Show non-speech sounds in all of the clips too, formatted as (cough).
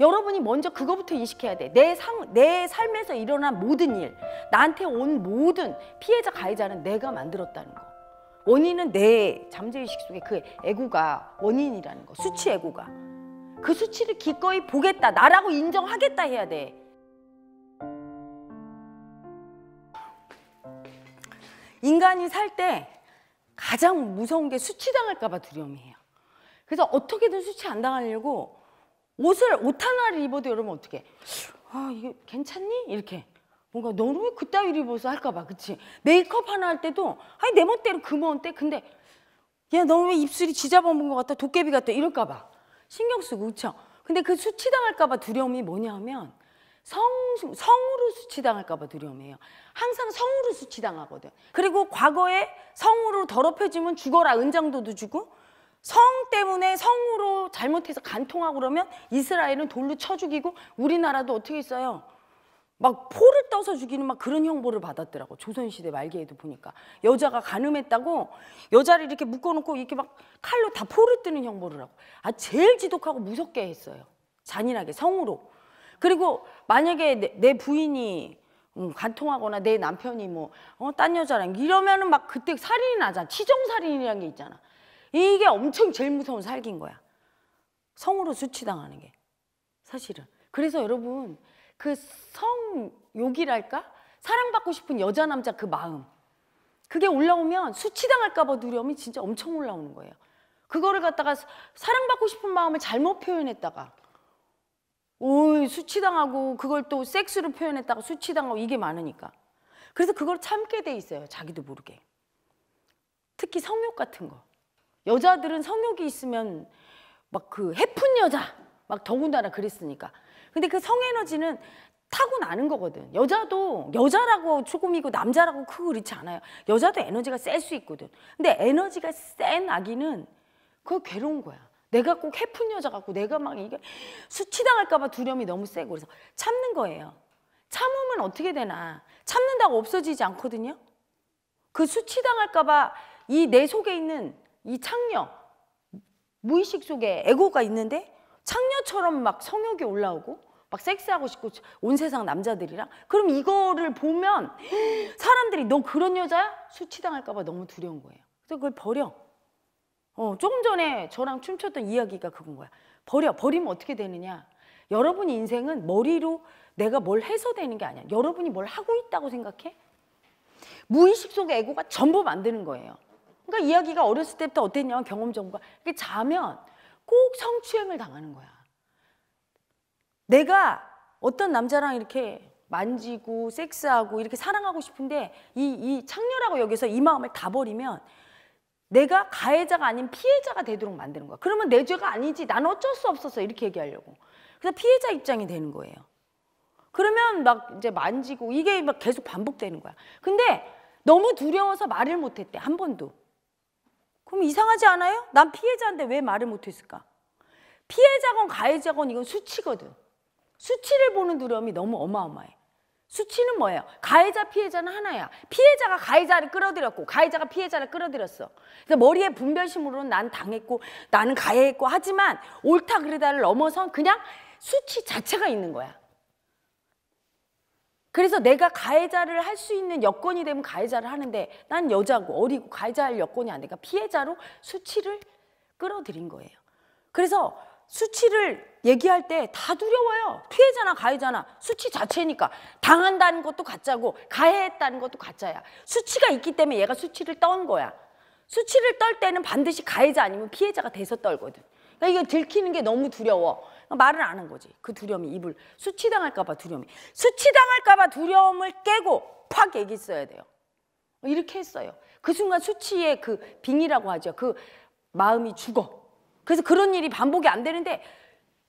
여러분이 먼저 그거부터 인식해야 돼. 내, 상, 내 삶에서 일어난 모든 일, 나한테 온 모든 피해자 가해자는 내가 만들었다는 거. 원인은 내 잠재의식 속에 그애구가 원인이라는 거, 수치 애구가그 수치를 기꺼이 보겠다, 나라고 인정하겠다 해야 돼. 인간이 살 때 가장 무서운 게 수치당할까 봐 두려움이에요. 그래서 어떻게든 수치 안 당하려고 옷을 옷 하나를 입어도 여러분 어떻게 아 이게 괜찮니? 이렇게 뭔가 너는 왜 그따위를 입어서 할까봐 그치? 메이크업 하나 할 때도 아니 내 멋대로 그어온때 근데 야 너는 왜 입술이 지저분한 것 같아 도깨비 같아 이럴까봐 신경 쓰고 그쵸? 근데 그 수치당할까봐 두려움이 뭐냐 면 성, 성으로 수치당할까봐 두려움이에요. 항상 성으로 수치당하거든. 그리고 과거에 성으로 더럽혀지면 죽어라 은장도도 주고 성 때문에 성으로 잘못해서 간통하고 그러면 이스라엘은 돌로 쳐 죽이고 우리나라도 어떻게 했어요막 포를 떠서 죽이는 막 그런 형벌을 받았더라고 조선시대 말기에도 보니까 여자가 간음했다고 여자를 이렇게 묶어놓고 이렇게 막 칼로 다 포를 뜨는 형벌을 하고 아 제일 지독하고 무섭게 했어요 잔인하게 성으로 그리고 만약에 내, 내 부인이 음, 간통하거나 내 남편이 뭐딴 어, 여자랑 이러면은 막 그때 살인이 나잖아 치정살인이라는 게 있잖아 이게 엄청 제일 무서운 살기인 거야. 성으로 수치당하는 게 사실은. 그래서 여러분 그 성욕이랄까? 사랑받고 싶은 여자 남자 그 마음. 그게 올라오면 수치당할까 봐 두려움이 진짜 엄청 올라오는 거예요. 그거를 갖다가 사랑받고 싶은 마음을 잘못 표현했다가 오이 수치당하고 그걸 또 섹스로 표현했다가 수치당하고 이게 많으니까. 그래서 그걸 참게 돼 있어요. 자기도 모르게. 특히 성욕 같은 거. 여자들은 성욕이 있으면 막 그 해픈 여자 막 더군다나 그랬으니까. 근데 그 성에너지는 타고나는 거거든. 여자도 여자라고 조금이고 남자라고 크고 그렇지 않아요. 여자도 에너지가 셀 수 있거든. 근데 에너지가 센 아기는 그거 괴로운 거야. 내가 꼭 해픈 여자 같고 내가 막 이게 수치당할까 봐 두려움이 너무 세고 그래서 참는 거예요. 참으면 어떻게 되나. 참는다고 없어지지 않거든요. 그 수치당할까 봐 이 내 속에 있는 이 창녀 무의식 속에 에고가 있는데 창녀처럼 막 성욕이 올라오고 막 섹스하고 싶고 온 세상 남자들이랑 그럼 이거를 보면 (gasps) 사람들이 너 그런 여자야? 수치당할까 봐 너무 두려운 거예요. 그래서 그걸 버려. 어, 조금 전에 저랑 춤췄던 이야기가 그건 거야. 버려. 버리면 어떻게 되느냐? 여러분 인생은 머리로 내가 뭘 해서 되는 게 아니야. 여러분이 뭘 하고 있다고 생각해? 무의식 속에 에고가 전부 만드는 거예요. 그러니까 이야기가 어렸을 때부터 어땠냐면 경험 정과 그러니까 자면 꼭 성추행을 당하는 거야. 내가 어떤 남자랑 이렇게 만지고 섹스하고 이렇게 사랑하고 싶은데 이, 이 창렬하고 여기서 이 마음을 다 버리면 내가 가해자가 아닌 피해자가 되도록 만드는 거야. 그러면 내 죄가 아니지. 난 어쩔 수 없었어. 이렇게 얘기하려고. 그래서 피해자 입장이 되는 거예요. 그러면 막 이제 만지고 이게 막 계속 반복되는 거야. 근데 너무 두려워서 말을 못했대. 한 번도. 그럼 이상하지 않아요? 난 피해자인데 왜 말을 못했을까? 피해자건 가해자건 이건 수치거든. 수치를 보는 두려움이 너무 어마어마해. 수치는 뭐예요? 가해자 피해자는 하나야. 피해자가 가해자를 끌어들였고 가해자가 피해자를 끌어들였어. 그래서 머리에 분별심으로는 난 당했고 나는 가해했고 하지만 옳다 그르다를 넘어선 그냥 수치 자체가 있는 거야. 그래서 내가 가해자를 할 수 있는 여건이 되면 가해자를 하는데 난 여자고 어리고 가해자할 여건이 안 되니까 피해자로 수치를 끌어들인 거예요. 그래서 수치를 얘기할 때 다 두려워요. 피해자나 가해자나 수치 자체니까 당한다는 것도 가짜고 가해했다는 것도 가짜야. 수치가 있기 때문에 얘가 수치를 떠온 거야. 수치를 떨 때는 반드시 가해자 아니면 피해자가 돼서 떨거든. 그러니까 이게 들키는 게 너무 두려워. 말을 안 한 거지. 그 두려움이 입을 수치당할까 봐 두려움이. 수치당할까 봐 두려움을 깨고 팍 얘기했어야 돼요. 이렇게 했어요. 그 순간 수치의 그 빙이라고 하죠. 그 마음이 죽어. 그래서 그런 일이 반복이 안 되는데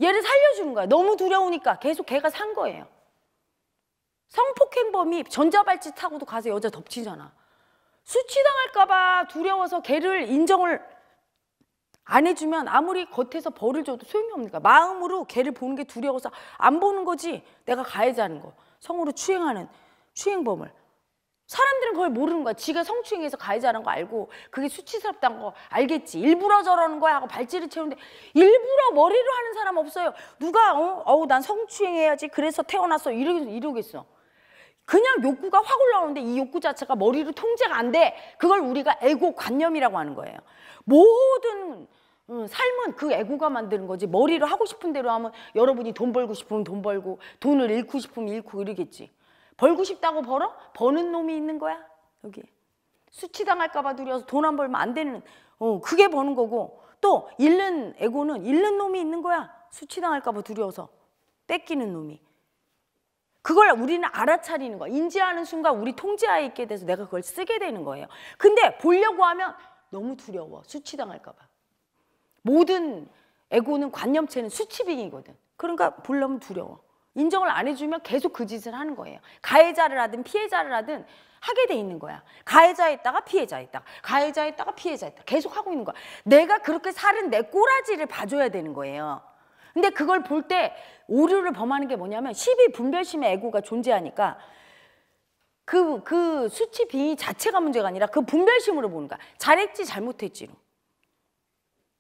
얘를 살려주는 거야. 너무 두려우니까 계속 걔가 산 거예요. 성폭행범이 전자발찌 타고도 가서 여자 덮치잖아. 수치당할까 봐 두려워서 걔를 인정을 안 해주면 아무리 겉에서 벌을 줘도 소용이 없니까 마음으로 걔를 보는 게 두려워서 안 보는 거지 내가 가해자는 거 성으로 추행하는 추행범을 사람들은 그걸 모르는 거야 지가 성추행해서 가해자라는 거 알고 그게 수치스럽다는 거 알겠지 일부러 저러는 거야 하고 발찌를 채우는데 일부러 머리로 하는 사람 없어요 누가 어, 어우 난 성추행해야지 그래서 태어났어 이러, 이러겠어 그냥 욕구가 확 올라오는데 이 욕구 자체가 머리로 통제가 안돼 그걸 우리가 애고 관념이라고 하는 거예요 모든 어, 삶은 그 애고가 만드는 거지 머리로 하고 싶은 대로 하면 여러분이 돈 벌고 싶으면 돈 벌고 돈을 잃고 싶으면 잃고 이러겠지 벌고 싶다고 벌어? 버는 놈이 있는 거야 여기 수치당할까 봐 두려워서 돈 안 벌면 안 되는 어, 그게 버는 거고 또 잃는 애고는 잃는 놈이 있는 거야 수치당할까 봐 두려워서 뺏기는 놈이 그걸 우리는 알아차리는 거야 인지하는 순간 우리 통제하에 있게 돼서 내가 그걸 쓰게 되는 거예요 근데 보려고 하면 너무 두려워. 수치당할까봐. 모든 에고는 관념체는 수치빙이거든. 그러니까 불러면 두려워. 인정을 안 해주면 계속 그 짓을 하는 거예요. 가해자를 하든 피해자를 하든 하게 돼 있는 거야. 가해자에다가 피해자에다가 가해자에다가 피해자에다가 계속 하고 있는 거야. 내가 그렇게 살은 내 꼬라지를 봐줘야 되는 거예요. 근데 그걸 볼 때 오류를 범하는 게 뭐냐면 시비 분별심의 에고가 존재하니까 그, 그 수치 비 자체가 문제가 아니라 그 분별심으로 보는 거야. 잘했지 잘못했지로.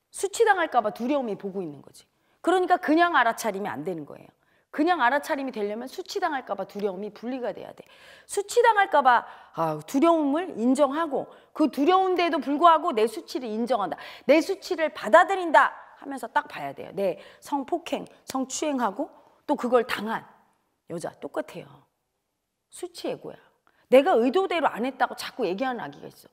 수치당할까 봐 두려움이 보고 있는 거지. 그러니까 그냥 알아차림이 안 되는 거예요. 그냥 알아차림이 되려면 수치당할까 봐 두려움이 분리가 돼야 돼. 수치당할까 봐 아, 두려움을 인정하고 그 두려운데도 불구하고 내 수치를 인정한다. 내 수치를 받아들인다 하면서 딱 봐야 돼요. 내 네, 성폭행, 성추행하고 또 그걸 당한 여자 똑같아요. 수치예고야. 내가 의도대로 안 했다고 자꾸 얘기하는 아기가 있어.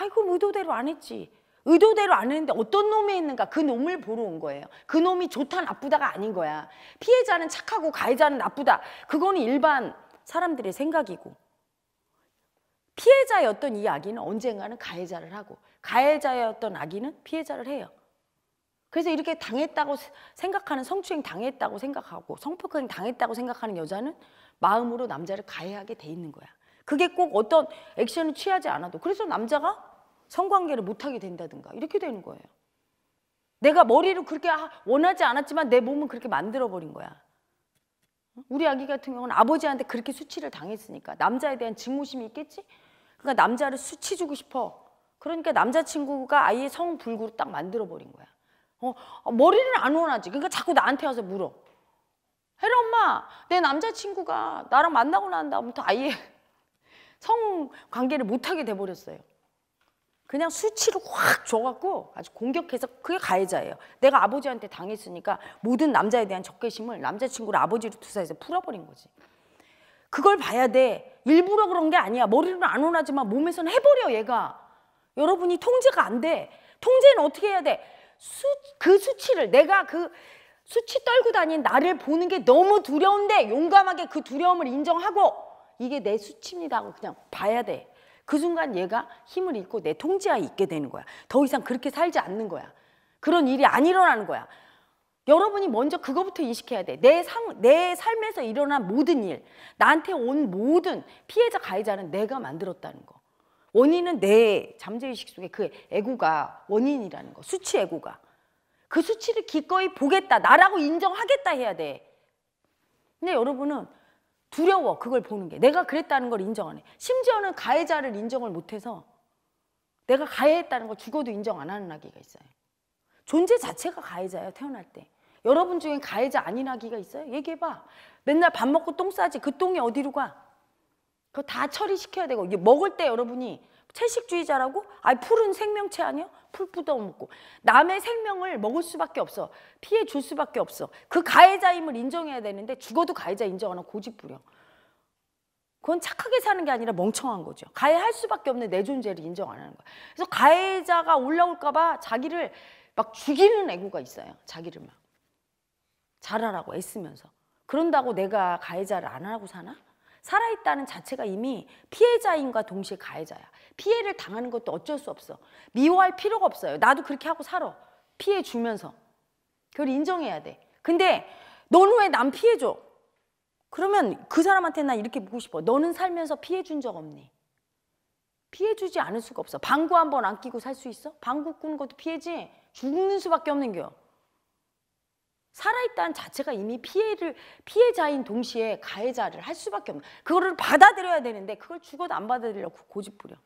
아이고 뭐 의도대로 안 했지. 의도대로 안 했는데 어떤 놈이 했는가 그 놈을 보러 온 거예요. 그 놈이 좋다 나쁘다가 아닌 거야. 피해자는 착하고 가해자는 나쁘다. 그거는 일반 사람들의 생각이고 피해자였던 이 아기는 언젠가는 가해자를 하고 가해자였던 아기는 피해자를 해요. 그래서 이렇게 당했다고 생각하는 성추행 당했다고 생각하고 성폭행 당했다고 생각하는 여자는 마음으로 남자를 가해하게 돼 있는 거야. 그게 꼭 어떤 액션을 취하지 않아도 그래서 남자가 성관계를 못하게 된다든가 이렇게 되는 거예요. 내가 머리를 그렇게 원하지 않았지만 내 몸은 그렇게 만들어버린 거야. 우리 아기 같은 경우는 아버지한테 그렇게 수치를 당했으니까 남자에 대한 증오심이 있겠지? 그러니까 남자를 수치 주고 싶어. 그러니까 남자친구가 아예 성불구로 딱 만들어버린 거야. 어? 어, 머리를 안 원하지. 그러니까 자꾸 나한테 와서 물어. 혜라 엄마, 내 남자친구가 나랑 만나고 난 다음부터 아예 성 관계를 못하게 돼버렸어요. 그냥 수치로 확 줘갖고 아주 공격해서 그게 가해자예요. 내가 아버지한테 당했으니까 모든 남자에 대한 적개심을 남자친구를 아버지로 투사해서 풀어버린 거지. 그걸 봐야 돼. 일부러 그런 게 아니야. 머리는안 원하지만 몸에서는 해버려 얘가. 여러분이 통제가 안 돼. 통제는 어떻게 해야 돼? 수, 그 수치를 내가 그 수치 떨고 다닌 나를 보는 게 너무 두려운데 용감하게 그 두려움을 인정하고 이게 내 수치입니다 고 그냥 봐야 돼. 그 순간 얘가 힘을 잃고 내 통제하에 있게 되는 거야. 더 이상 그렇게 살지 않는 거야. 그런 일이 안 일어나는 거야. 여러분이 먼저 그거부터 인식해야 돼. 내, 상, 내 삶에서 일어난 모든 일, 나한테 온 모든 피해자 가해자는 내가 만들었다는 거. 원인은 내 잠재의식 속에 그 애고가 원인이라는 거, 수치 애고가. 그 수치를 기꺼이 보겠다, 나라고 인정하겠다 해야 돼. 근데 여러분은 두려워 그걸 보는 게 내가 그랬다는 걸 인정 하네 심지어는 가해자를 인정을 못해서 내가 가해했다는 걸 죽어도 인정 안 하는 아기가 있어요. 존재 자체가 가해자예요 태어날 때. 여러분 중에 가해자 아닌 아기가 있어요? 얘기해봐. 맨날 밥 먹고 똥 싸지 그 똥이 어디로 가? 그거 다 처리시켜야 되고 먹을 때 여러분이 채식주의자라고? 아이 풀은 생명체 아니야? 풀 뜯어 먹고 남의 생명을 먹을 수밖에 없어 피해 줄 수밖에 없어 그 가해자임을 인정해야 되는데 죽어도 가해자 인정하는 고집부려 그건 착하게 사는 게 아니라 멍청한 거죠 가해할 수밖에 없는 내 존재를 인정 안 하는 거야 그래서 가해자가 올라올까 봐 자기를 막 죽이는 애고가 있어요 자기를 막 잘하라고 애쓰면서 그런다고 내가 가해자를 안하고 사나? 살아있다는 자체가 이미 피해자인과 동시에 가해자야. 피해를 당하는 것도 어쩔 수 없어. 미워할 필요가 없어요. 나도 그렇게 하고 살아. 피해 주면서. 그걸 인정해야 돼. 근데 너는 왜남 피해줘? 그러면 그 사람한테 난 이렇게 묻고 싶어. 너는 살면서 피해 준 적 없니? 피해 주지 않을 수가 없어. 방구 한 번 안 끼고 살 수 있어? 방구 꾼 것도 피해지? 죽는 수밖에 없는 거야. 살아있다는 자체가 이미 피해를 피해자인 동시에 가해자를 할 수밖에 없는 그거를 받아들여야 되는데 그걸 죽어도 안 받아들이려고 고집 부려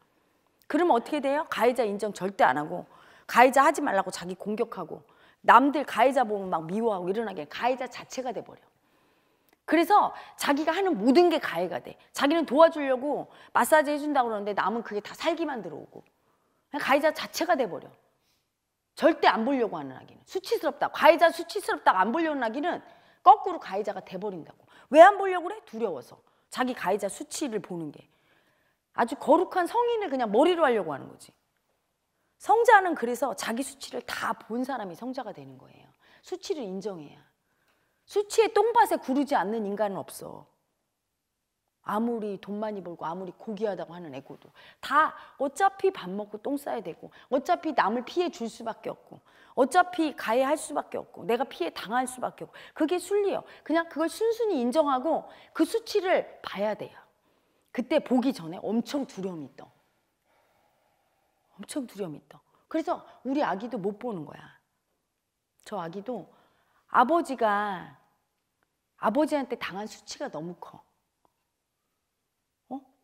그러면 어떻게 돼요? 가해자 인정 절대 안 하고 가해자 하지 말라고 자기 공격하고 남들 가해자 보면 막 미워하고 이러나게 가해자 자체가 돼버려 그래서 자기가 하는 모든 게 가해가 돼 자기는 도와주려고 마사지 해준다고 그러는데 남은 그게 다 살기만 들어오고 가해자 자체가 돼버려 절대 안 보려고 하는 아기는 수치스럽다. 가해자 수치스럽다 안 보려는 아기는 거꾸로 가해자가 돼버린다고. 왜 안 보려고 그래? 두려워서. 자기 가해자 수치를 보는 게. 아주 거룩한 성인을 그냥 머리로 하려고 하는 거지. 성자는 그래서 자기 수치를 다 본 사람이 성자가 되는 거예요. 수치를 인정해야. 수치의 똥밭에 구르지 않는 인간은 없어. 아무리 돈 많이 벌고 아무리 고귀하다고 하는 에고도 다 어차피 밥 먹고 똥 싸야 되고 어차피 남을 피해 줄 수밖에 없고 어차피 가해할 수밖에 없고 내가 피해 당할 수밖에 없고 그게 순리예요. 그냥 그걸 순순히 인정하고 그 수치를 봐야 돼요. 그때 보기 전에 엄청 두려움이 떠. 엄청 두려움이 떠. 그래서 우리 아기도 못 보는 거야. 저 아기도 아버지가 아버지한테 당한 수치가 너무 커.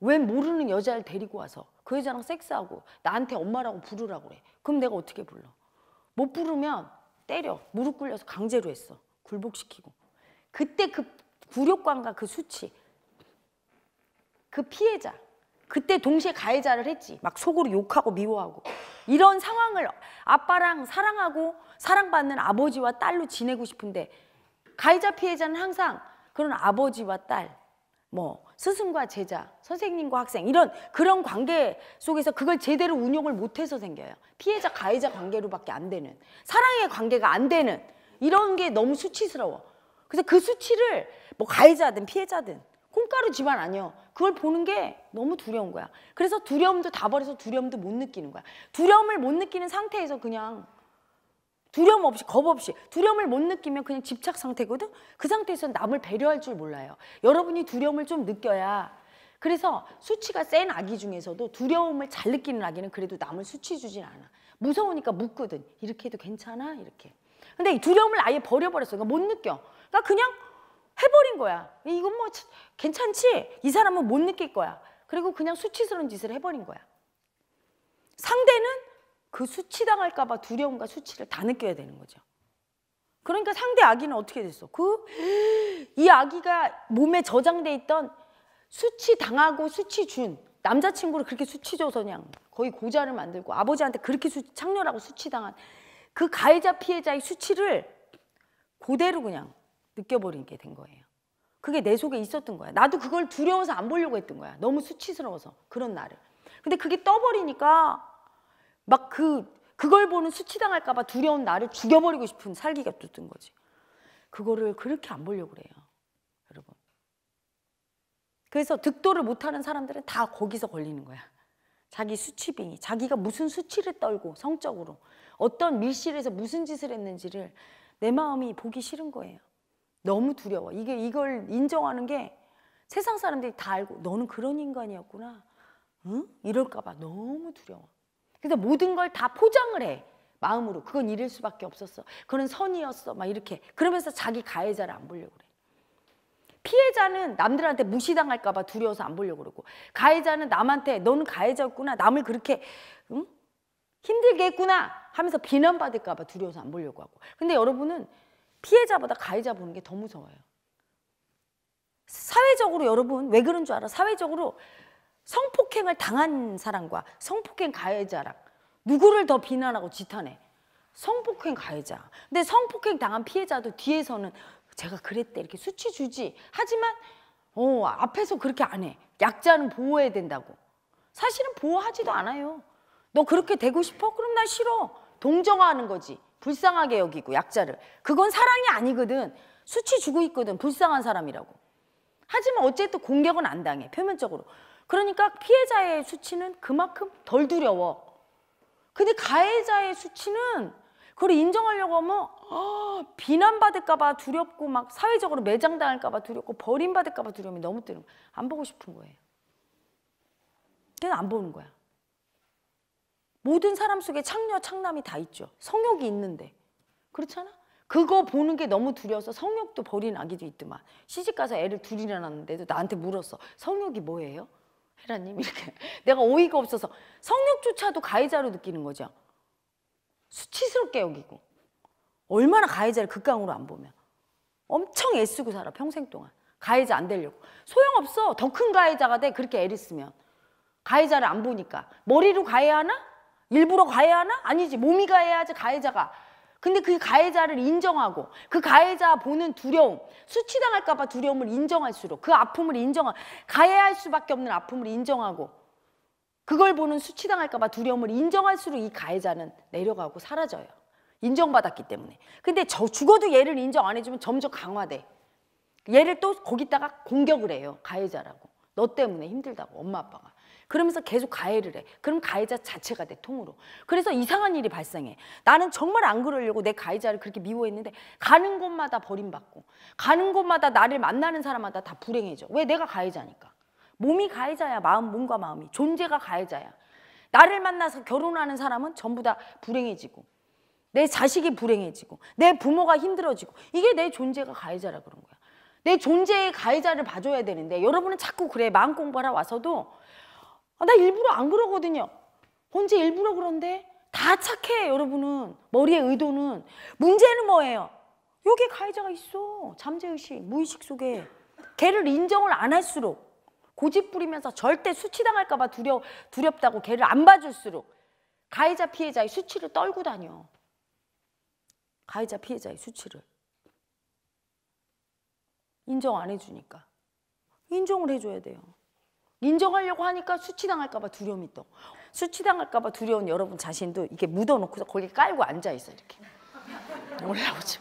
왜 모르는 여자를 데리고 와서 그 여자랑 섹스하고 나한테 엄마라고 부르라고 그래. 그럼 내가 어떻게 불러? 못 부르면 때려. 무릎 꿇려서 강제로 했어. 굴복시키고. 그때 그 굴욕감과 그 수치, 그 피해자, 그때 동시에 가해자를 했지. 막 속으로 욕하고 미워하고. 이런 상황을 아빠랑 사랑하고 사랑받는 아버지와 딸로 지내고 싶은데 가해자 피해자는 항상 그런 아버지와 딸, 뭐 스승과 제자, 선생님과 학생 이런 그런 관계 속에서 그걸 제대로 운용을 못해서 생겨요. 피해자 가해자 관계로밖에 안 되는 사랑의 관계가 안 되는 이런 게 너무 수치스러워. 그래서 그 수치를 뭐 가해자든 피해자든 콩가루 집안 아니요. 그걸 보는 게 너무 두려운 거야. 그래서 두려움도 다 버려서 두려움도 못 느끼는 거야. 두려움을 못 느끼는 상태에서 그냥 두려움 없이 겁 없이 두려움을 못 느끼면 그냥 집착 상태거든 그 상태에서 남을 배려할 줄 몰라요 여러분이 두려움을 좀 느껴야 그래서 수치가 센 아기 중에서도 두려움을 잘 느끼는 아기는 그래도 남을 수치 주진 않아 무서우니까 묻거든 이렇게 해도 괜찮아 이렇게 근데 이 두려움을 아예 버려버렸어 그러니까 못 느껴 그러니까 그냥 해버린 거야 이건 뭐 괜찮지 이 사람은 못 느낄 거야 그리고 그냥 수치스러운 짓을 해버린 거야 상대는 그 수치당할까봐 두려움과 수치를 다 느껴야 되는 거죠. 그러니까 상대 아기는 어떻게 됐어? 그 이 (gasps) 아기가 몸에 저장돼 있던 수치 당하고 수치 준 남자친구를 그렇게 수치 줘서 그냥 거의 고자를 만들고 아버지한테 그렇게 수치, 창렬하고 수치 당한 그 가해자 피해자의 수치를 그대로 그냥 느껴버리게된 거예요. 그게 내 속에 있었던 거야. 나도 그걸 두려워서 안 보려고 했던 거야. 너무 수치스러워서 그런 나를. 근데 그게 떠버리니까 막 그, 그걸 보는 수치당할까봐 두려운 나를 죽여버리고 싶은 살기가 뜯은 거지. 그거를 그렇게 안 보려고 그래요. 여러분. 그래서 득도를 못하는 사람들은 다 거기서 걸리는 거야. 자기 수치빙이, 자기가 무슨 수치를 떨고 성적으로 어떤 밀실에서 무슨 짓을 했는지를 내 마음이 보기 싫은 거예요. 너무 두려워. 이게 이걸 인정하는 게 세상 사람들이 다 알고 너는 그런 인간이었구나. 응? 이럴까 봐 너무 두려워. 그래서 모든 걸 다 포장을 해. 마음으로 그건 이럴 수밖에 없었어. 그런 선이었어. 막 이렇게 그러면서 자기 가해자를 안 보려고 그래. 피해자는 남들한테 무시당할까 봐 두려워서 안 보려고 그러고 가해자는 남한테 너는 가해자였구나. 남을 그렇게 응? 힘들게 했구나 하면서 비난받을까 봐 두려워서 안 보려고 하고. 근데 여러분은 피해자보다 가해자 보는 게 더 무서워요. 사회적으로 여러분 왜 그런 줄 알아? 사회적으로 성폭행을 당한 사람과 성폭행 가해자랑 누구를 더 비난하고 지탄해? 성폭행 가해자. 근데 성폭행 당한 피해자도 뒤에서는 제가 그랬대 이렇게 수치 주지. 하지만 어 앞에서 그렇게 안 해. 약자는 보호해야 된다고. 사실은 보호하지도 않아요. 너 그렇게 되고 싶어? 그럼 나 싫어. 동정하는 거지. 불쌍하게 여기고 약자를. 그건 사랑이 아니거든. 수치 주고 있거든. 불쌍한 사람이라고. 하지만 어쨌든 공격은 안 당해. 표면적으로. 그러니까 피해자의 수치는 그만큼 덜 두려워. 근데 가해자의 수치는 그걸 인정하려고 하면 아, 비난받을까 봐 두렵고 막 사회적으로 매장당할까 봐 두렵고 버림받을까 봐 두려움이 너무 뜨는 거야. 안 보고 싶은 거예요. 걔는 안 보는 거야. 모든 사람 속에 창녀, 창남이 다 있죠. 성욕이 있는데. 그렇잖아? 그거 보는 게 너무 두려워서 성욕도 버린 아기도 있더만. 시집가서 애를 둘이나 낳는데도 나한테 물었어. 성욕이 뭐예요? 헤라님 이렇게 (laughs) 내가 오이가 없어서 성욕조차도 가해자로 느끼는 거죠. 수치스럽게 여기고 얼마나 가해자를 극강으로 안 보면 엄청 애쓰고 살아 평생 동안 가해자 안 되려고 소용없어 더 큰 가해자가 돼 그렇게 애를 쓰면 가해자를 안 보니까 머리로 가해하나? 일부러 가해하나? 아니지 몸이 가해야지 가해자가 근데 그 가해자를 인정하고 그 가해자 보는 두려움, 수치당할까 봐 두려움을 인정할수록 그 아픔을 인정하 가해할 수밖에 없는 아픔을 인정하고 그걸 보는 수치당할까 봐 두려움을 인정할수록 이 가해자는 내려가고 사라져요. 인정받았기 때문에. 근데 저 죽어도 얘를 인정 안 해주면 점점 강화돼. 얘를 또 거기다가 공격을 해요. 가해자라고. 너 때문에 힘들다고 엄마 아빠가. 그러면서 계속 가해를 해. 그럼 가해자 자체가 내 통으로. 그래서 이상한 일이 발생해. 나는 정말 안 그러려고 내 가해자를 그렇게 미워했는데 가는 곳마다 버림받고 가는 곳마다 나를 만나는 사람마다 다 불행해져. 왜 내가 가해자니까. 몸이 가해자야. 마음 몸과 마음이. 존재가 가해자야. 나를 만나서 결혼하는 사람은 전부 다 불행해지고 내 자식이 불행해지고 내 부모가 힘들어지고 이게 내 존재가 가해자라 그런 거야. 내 존재의 가해자를 봐줘야 되는데 여러분은 자꾸 그래 마음 공부하러 와서도 아, 나 일부러 안 그러거든요. 언제 일부러 그런데? 다 착해, 여러분은. 머리의 의도는. 문제는 뭐예요? 여기 가해자가 있어. 잠재의식, 무의식 속에. 걔를 인정을 안 할수록 고집 부리면서 절대 수치당할까 봐 두려, 두렵다고 걔를 안 봐줄수록 가해자 피해자의 수치를 떨고 다녀. 가해자 피해자의 수치를. 인정 안 해주니까. 인정을 해줘야 돼요. 인정하려고 하니까 수치당할까봐 두려움이 또 수치당할까봐 두려운 여러분 자신도 이렇게 묻어놓고서 거기 깔고 앉아 있어 이렇게 올라오지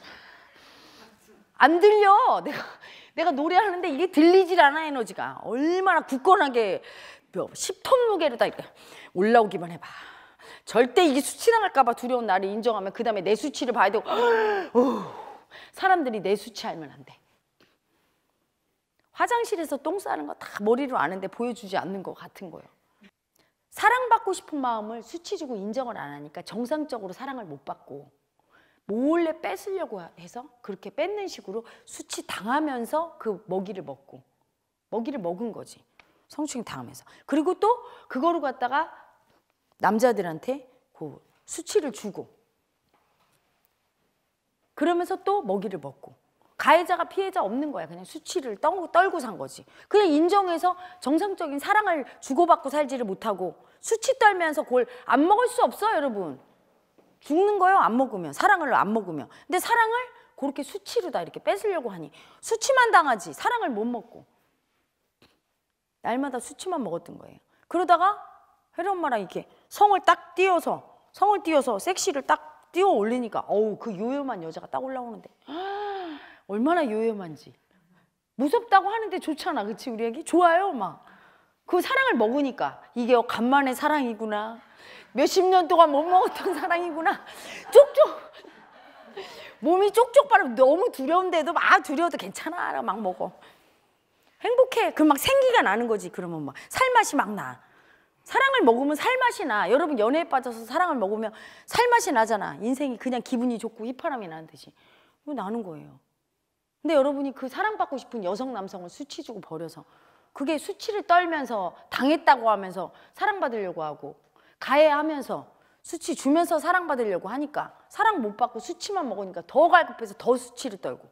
안 들려 내가 내가 노래하는데 이게 들리질 않아 에너지가 얼마나 굳건하게 10톤 무게로 다 올라오기만 해봐 절대 이게 수치당할까봐 두려운 나를 인정하면 그 다음에 내 수치를 봐야 되고 (gasps) 사람들이 내 수치 알면 안돼 화장실에서 똥 싸는 거 다 머리로 아는데 보여주지 않는 것 같은 거예요. 사랑받고 싶은 마음을 수치주고 인정을 안 하니까 정상적으로 사랑을 못 받고 몰래 뺏으려고 해서 그렇게 뺏는 식으로 수치 당하면서 그 먹이를 먹고 먹이를 먹은 거지. 성추행 당하면서. 그리고 또 그거를 갖다가 남자들한테 그 수치를 주고 그러면서 또 먹이를 먹고 가해자가 피해자 없는 거야. 그냥 수치를 떨고, 떨고 산 거지. 그냥 인정해서 정상적인 사랑을 주고받고 살지를 못하고 수치 떨면서 그걸 안 먹을 수없어 여러분. 죽는 거요안 먹으면. 사랑을 안 먹으면. 근데 사랑을 그렇게 수치로 다 이렇게 뺏으려고 하니 수치만 당하지 사랑을 못 먹고 날마다 수치만 먹었던 거예요. 그러다가 헤라 엄마랑 이렇게 성을 딱 띄어서 성을 띄어서 섹시를 딱 띄어 올리니까 어우 그요요한 여자가 딱 올라오는데 얼마나 요염한지. 무섭다고 하는데 좋잖아, 그치 우리 애기? 좋아요, 막. 그 사랑을 먹으니까 이게 간만에 사랑이구나. 몇십 년 동안 못 먹었던 (laughs) 사랑이구나. 쪽쪽. 몸이 쪽쪽 바르 너무 두려운데도 아 두려워도 괜찮아 막 먹어. 행복해. 그럼 막 생기가 나는 거지. 그러면 막 살맛이 막 나. 사랑을 먹으면 살맛이 나. 여러분 연애에 빠져서 사랑을 먹으면 살맛이 나잖아. 인생이 그냥 기분이 좋고 이파람이 나는 듯이. 나는 거예요. 근데 여러분이 그 사랑받고 싶은 여성 남성을 수치 주고 버려서 그게 수치를 떨면서 당했다고 하면서 사랑받으려고 하고 가해하면서 수치 주면서 사랑받으려고 하니까 사랑 못 받고 수치만 먹으니까 더 갈급해서 더 수치를 떨고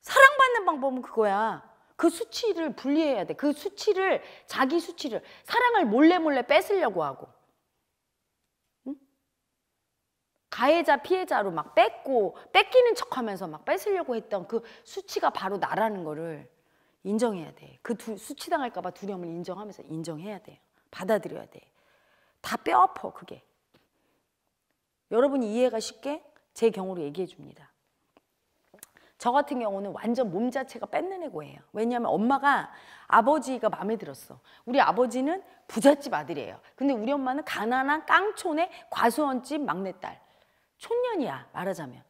사랑받는 방법은 그거야 그 수치를 분리해야 돼 그 수치를 자기 수치를 사랑을 몰래 몰래 뺏으려고 하고 가해자 피해자로 막 뺏고 뺏기는 척하면서 막 뺏으려고 했던 그 수치가 바로 나라는 거를 인정해야 돼. 그 두, 수치당할까 봐 두려움을 인정하면서 인정해야 돼 받아들여야 돼. 다 뼈 아파 그게. 여러분이 이해가 쉽게 제 경우로 얘기해 줍니다. 저 같은 경우는 완전 몸 자체가 뺏는 애고예요. 왜냐하면 엄마가 아버지가 마음에 들었어. 우리 아버지는 부잣집 아들이에요. 근데 우리 엄마는 가난한 깡촌의 과수원집 막내딸. 촌년이야 말하자면.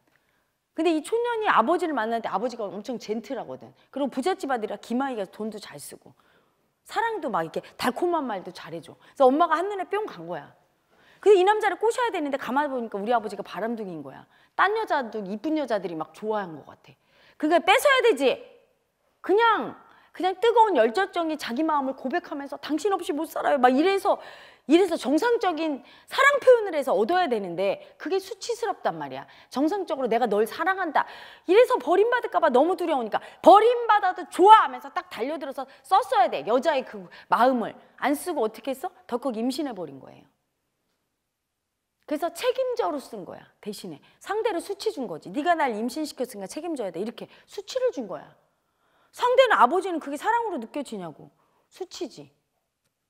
근데 이 촌년이 아버지를 만났는데 아버지가 엄청 젠틀하거든. 그리고 부잣집 아들이라 기마이가 돈도 잘 쓰고 사랑도 막 이렇게 달콤한 말도 잘해줘. 그래서 엄마가 한눈에 뿅 간 거야. 근데 이 남자를 꼬셔야 되는데 가만 보니까 우리 아버지가 바람둥이인 거야. 딴 여자도 이쁜 여자들이 막 좋아한 것 같아. 그게 뺏어야 되지. 그냥 그냥 뜨거운 열정이 자기 마음을 고백하면서 당신 없이 못 살아요. 막 이래서 이래서 정상적인 사랑 표현을 해서 얻어야 되는데 그게 수치스럽단 말이야. 정상적으로 내가 널 사랑한다. 이래서 버림받을까 봐 너무 두려우니까 버림받아도 좋아 하면서 딱 달려들어서 썼어야 돼. 여자의 그 마음을 안 쓰고 어떻게 했어? 덜컥 임신해 버린 거예요. 그래서 책임자로 쓴 거야. 대신에 상대를 수치 준 거지. 네가 날 임신시켰으니까 책임져야 돼. 이렇게 수치를 준 거야. 상대는 아버지는 그게 사랑으로 느껴지냐고. 수치지.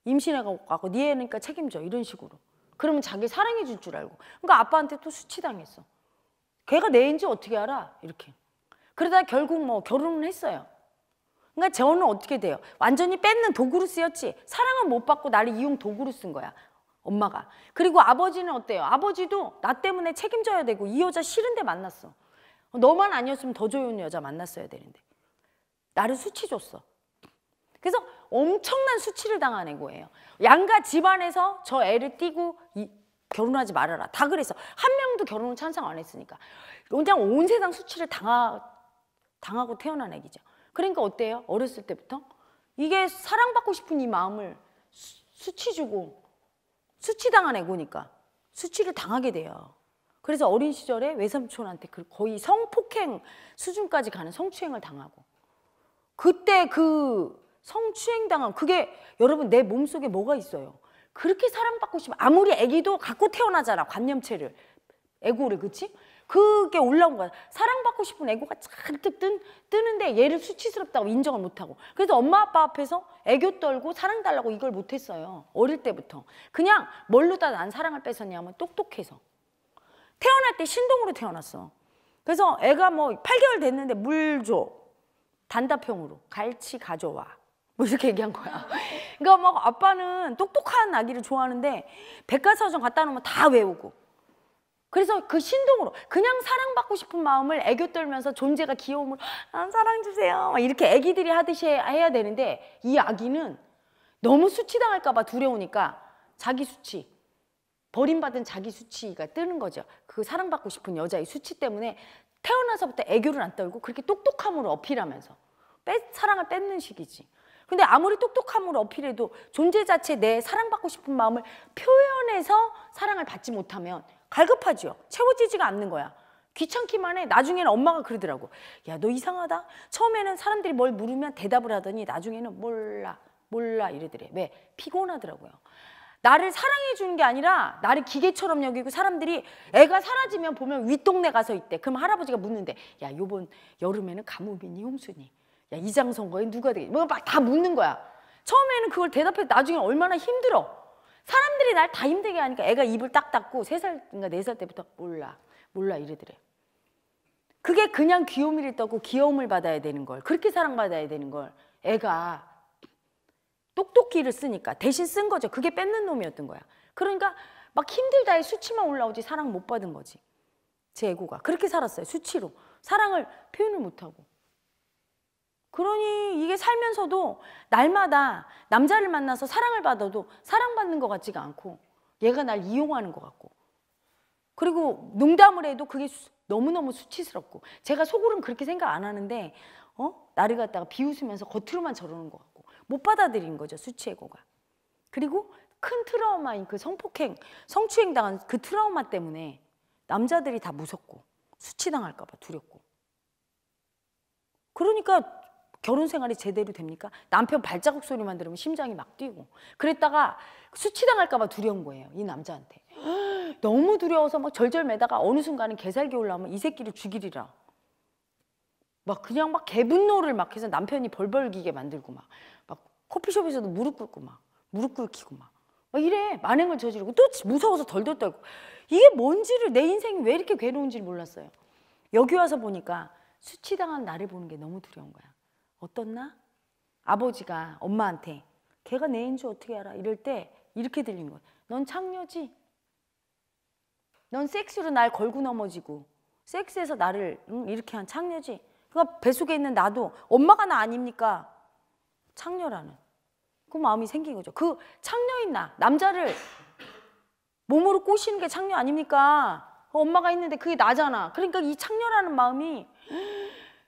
임신해갖고 가고 네 애니까 책임져 이런 식으로 그러면 자기 사랑해 줄 줄 알고 그러니까 아빠한테 또 수치당했어 걔가 내인지 어떻게 알아 이렇게 그러다 결국 뭐결혼을 했어요 그러니까 재혼은 어떻게 돼요 완전히 뺏는 도구로 쓰였지 사랑은 못 받고 나를 이용 도구로 쓴 거야 엄마가 그리고 아버지는 어때요 아버지도 나 때문에 책임져야 되고 이 여자 싫은데 만났어 너만 아니었으면 더 좋은 여자 만났어야 되는데 나를 수치 줬어 그래서 엄청난 수치를 당한 애고예요. 양가 집안에서 저 애를 띄고 이, 결혼하지 말아라. 다 그랬어. 한 명도 결혼을 찬성 안 했으니까. 그냥 온 세상 수치를 당하, 당하고 태어난 애기죠. 그러니까 어때요? 어렸을 때부터? 이게 사랑받고 싶은 이 마음을 수, 수치 주고 수치당한 애고니까 수치를 당하게 돼요. 그래서 어린 시절에 외삼촌한테 그 거의 성폭행 수준까지 가는 성추행을 당하고 그때 그 성추행당한 그게 여러분 내 몸속에 뭐가 있어요. 그렇게 사랑받고 싶어 아무리 애기도 갖고 태어나잖아 관념체를 에고를 그치? 그게 올라온 거야. 사랑받고 싶은 애고가 잔뜩 뜬, 뜨는데 얘를 수치스럽다고 인정을 못하고. 그래서 엄마 아빠 앞에서 애교 떨고 사랑 달라고 이걸 못했어요. 어릴 때부터. 그냥 뭘로다 난 사랑을 뺏었냐면 똑똑해서. 태어날 때 신동으로 태어났어. 그래서 애가 뭐 8개월 됐는데 물 줘. 단답형으로. 갈치 가져와. 뭐 이렇게 얘기한 거야. 그러니까 막 뭐 아빠는 똑똑한 아기를 좋아하는데 백과사전 갖다 놓으면 다 외우고. 그래서 그 신동으로 그냥 사랑받고 싶은 마음을 애교 떨면서 존재가 귀여움을 아, 사랑 주세요 이렇게 애기들이 하듯이 해야 되는데 이 아기는 너무 수치당할까 봐 두려우니까 자기 수치 버림받은 자기 수치가 뜨는 거죠. 그 사랑받고 싶은 여자의 수치 때문에 태어나서부터 애교를 안 떨고 그렇게 똑똑함으로 어필하면서 뺏, 사랑을 뺏는 식이지. 근데 아무리 똑똑함으로 어필해도 존재 자체 내 사랑받고 싶은 마음을 표현해서 사랑을 받지 못하면 갈급하죠 채워지지가 않는 거야. 귀찮기만 해. 나중에는 엄마가 그러더라고. 야, 너 이상하다. 처음에는 사람들이 뭘 물으면 대답을 하더니 나중에는 몰라, 몰라 이러더래. 왜? 피곤하더라고요. 나를 사랑해 주는 게 아니라 나를 기계처럼 여기고 사람들이 애가 사라지면 보면 윗동네 가서 있대. 그럼 할아버지가 묻는데 야, 요번 여름에는 가뭄이니 홍수니? 야 이장 선거에 누가 되겠니? 뭐막 다 묻는 거야. 처음에는 그걸 대답해 나중에 얼마나 힘들어. 사람들이 날 다 힘들게 하니까 애가 입을 딱 닫고 세살인가 그러니까 네살 때부터 몰라 몰라 이러더래. 그게 그냥 귀요미를 떠고 귀여움을 받아야 되는 걸 그렇게 사랑받아야 되는 걸 애가 똑똑히를 쓰니까 대신 쓴 거죠. 그게 뺏는 놈이었던 거야. 그러니까 막 힘들다에 수치만 올라오지 사랑 못 받은 거지. 제 애고가 그렇게 살았어요. 수치로 사랑을 표현을 못하고. 그러니 이게 살면서도 날마다 남자를 만나서 사랑을 받아도 사랑받는 것 같지가 않고 얘가 날 이용하는 것 같고 그리고 농담을 해도 그게 너무너무 수치스럽고 제가 속으로는 그렇게 생각 안 하는데 어? 나를 갖다가 비웃으면서 겉으로만 저러는 것 같고 못 받아들인 거죠 수치해고가 그리고 큰 트라우마인 그 성폭행 성추행 당한 그 트라우마 때문에 남자들이 다 무섭고 수치당할까 봐 두렵고 그러니까 결혼 생활이 제대로 됩니까? 남편 발자국 소리만 들으면 심장이 막 뛰고 그랬다가 수치당할까 봐 두려운 거예요. 이 남자한테. (gasps) 너무 두려워서 막 절절매다가 어느 순간은 개살기 올라오면 이 새끼를 죽이리라. 막 그냥 막 개분노를 막 해서 남편이 벌벌기게 만들고 막, 막 커피숍에서도 무릎 꿇고 막 무릎 꿇히고 막, 막 이래 만행을 저지르고 또 무서워서 덜덜 떨고 이게 뭔지를 내 인생이 왜 이렇게 괴로운지를 몰랐어요. 여기 와서 보니까 수치당한 나를 보는 게 너무 두려운 거야. 어떻나? 아버지가 엄마한테 걔가 내인 줄 어떻게 알아? 이럴 때 이렇게 들린 거야. 넌 창녀지? 넌 섹스로 날 걸고 넘어지고 섹스에서 나를 응? 이렇게 한 창녀지? 그러니까 뱃속에 있는 나도 엄마가 나 아닙니까? 창녀라는. 그 마음이 생긴 거죠. 그 창녀인 나, 남자를 몸으로 꼬시는 게 창녀 아닙니까? 엄마가 있는데 그게 나잖아. 그러니까 이 창녀라는 마음이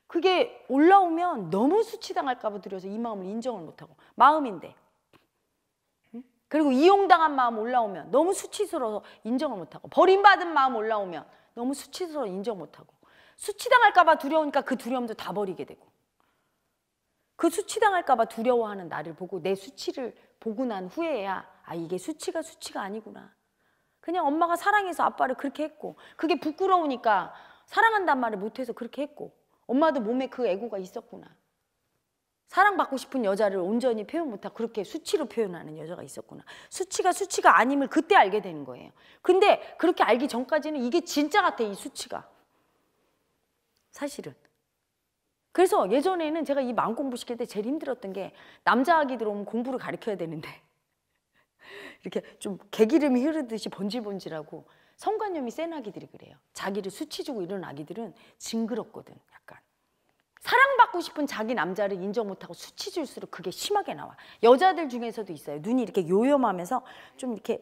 그게 올라오면 너무 수치당할까 봐 두려워서 이 마음을 인정을 못하고 마음인데 그리고 이용당한 마음 올라오면 너무 수치스러워서 인정을 못하고 버림받은 마음 올라오면 너무 수치스러워 서 인정 못하고 수치당할까 봐 두려우니까 그 두려움도 다 버리게 되고 그 수치당할까 봐 두려워하는 나를 보고 내 수치를 보고 난 후에야 아 이게 수치가 수치가 아니구나 그냥 엄마가 사랑해서 아빠를 그렇게 했고 그게 부끄러우니까 사랑한단 말을 못해서 그렇게 했고 엄마도 몸에 그 애고가 있었구나. 사랑받고 싶은 여자를 온전히 표현 못하고 그렇게 수치로 표현하는 여자가 있었구나. 수치가 수치가 아님을 그때 알게 되는 거예요. 근데 그렇게 알기 전까지는 이게 진짜 같아, 이 수치가. 사실은. 그래서 예전에는 제가 이 마음 공부 시킬 때 제일 힘들었던 게 남자 아기 들어오면 공부를 가르쳐야 되는데 (laughs) 이렇게 좀 개기름이 흐르듯이 번질번질하고 성관념이 센 아기들이 그래요. 자기를 수치주고 이런 아기들은 징그럽거든, 약간. 사랑받고 싶은 자기 남자를 인정 못하고 수치질수록 그게 심하게 나와. 여자들 중에서도 있어요. 눈이 이렇게 요염하면서 좀 이렇게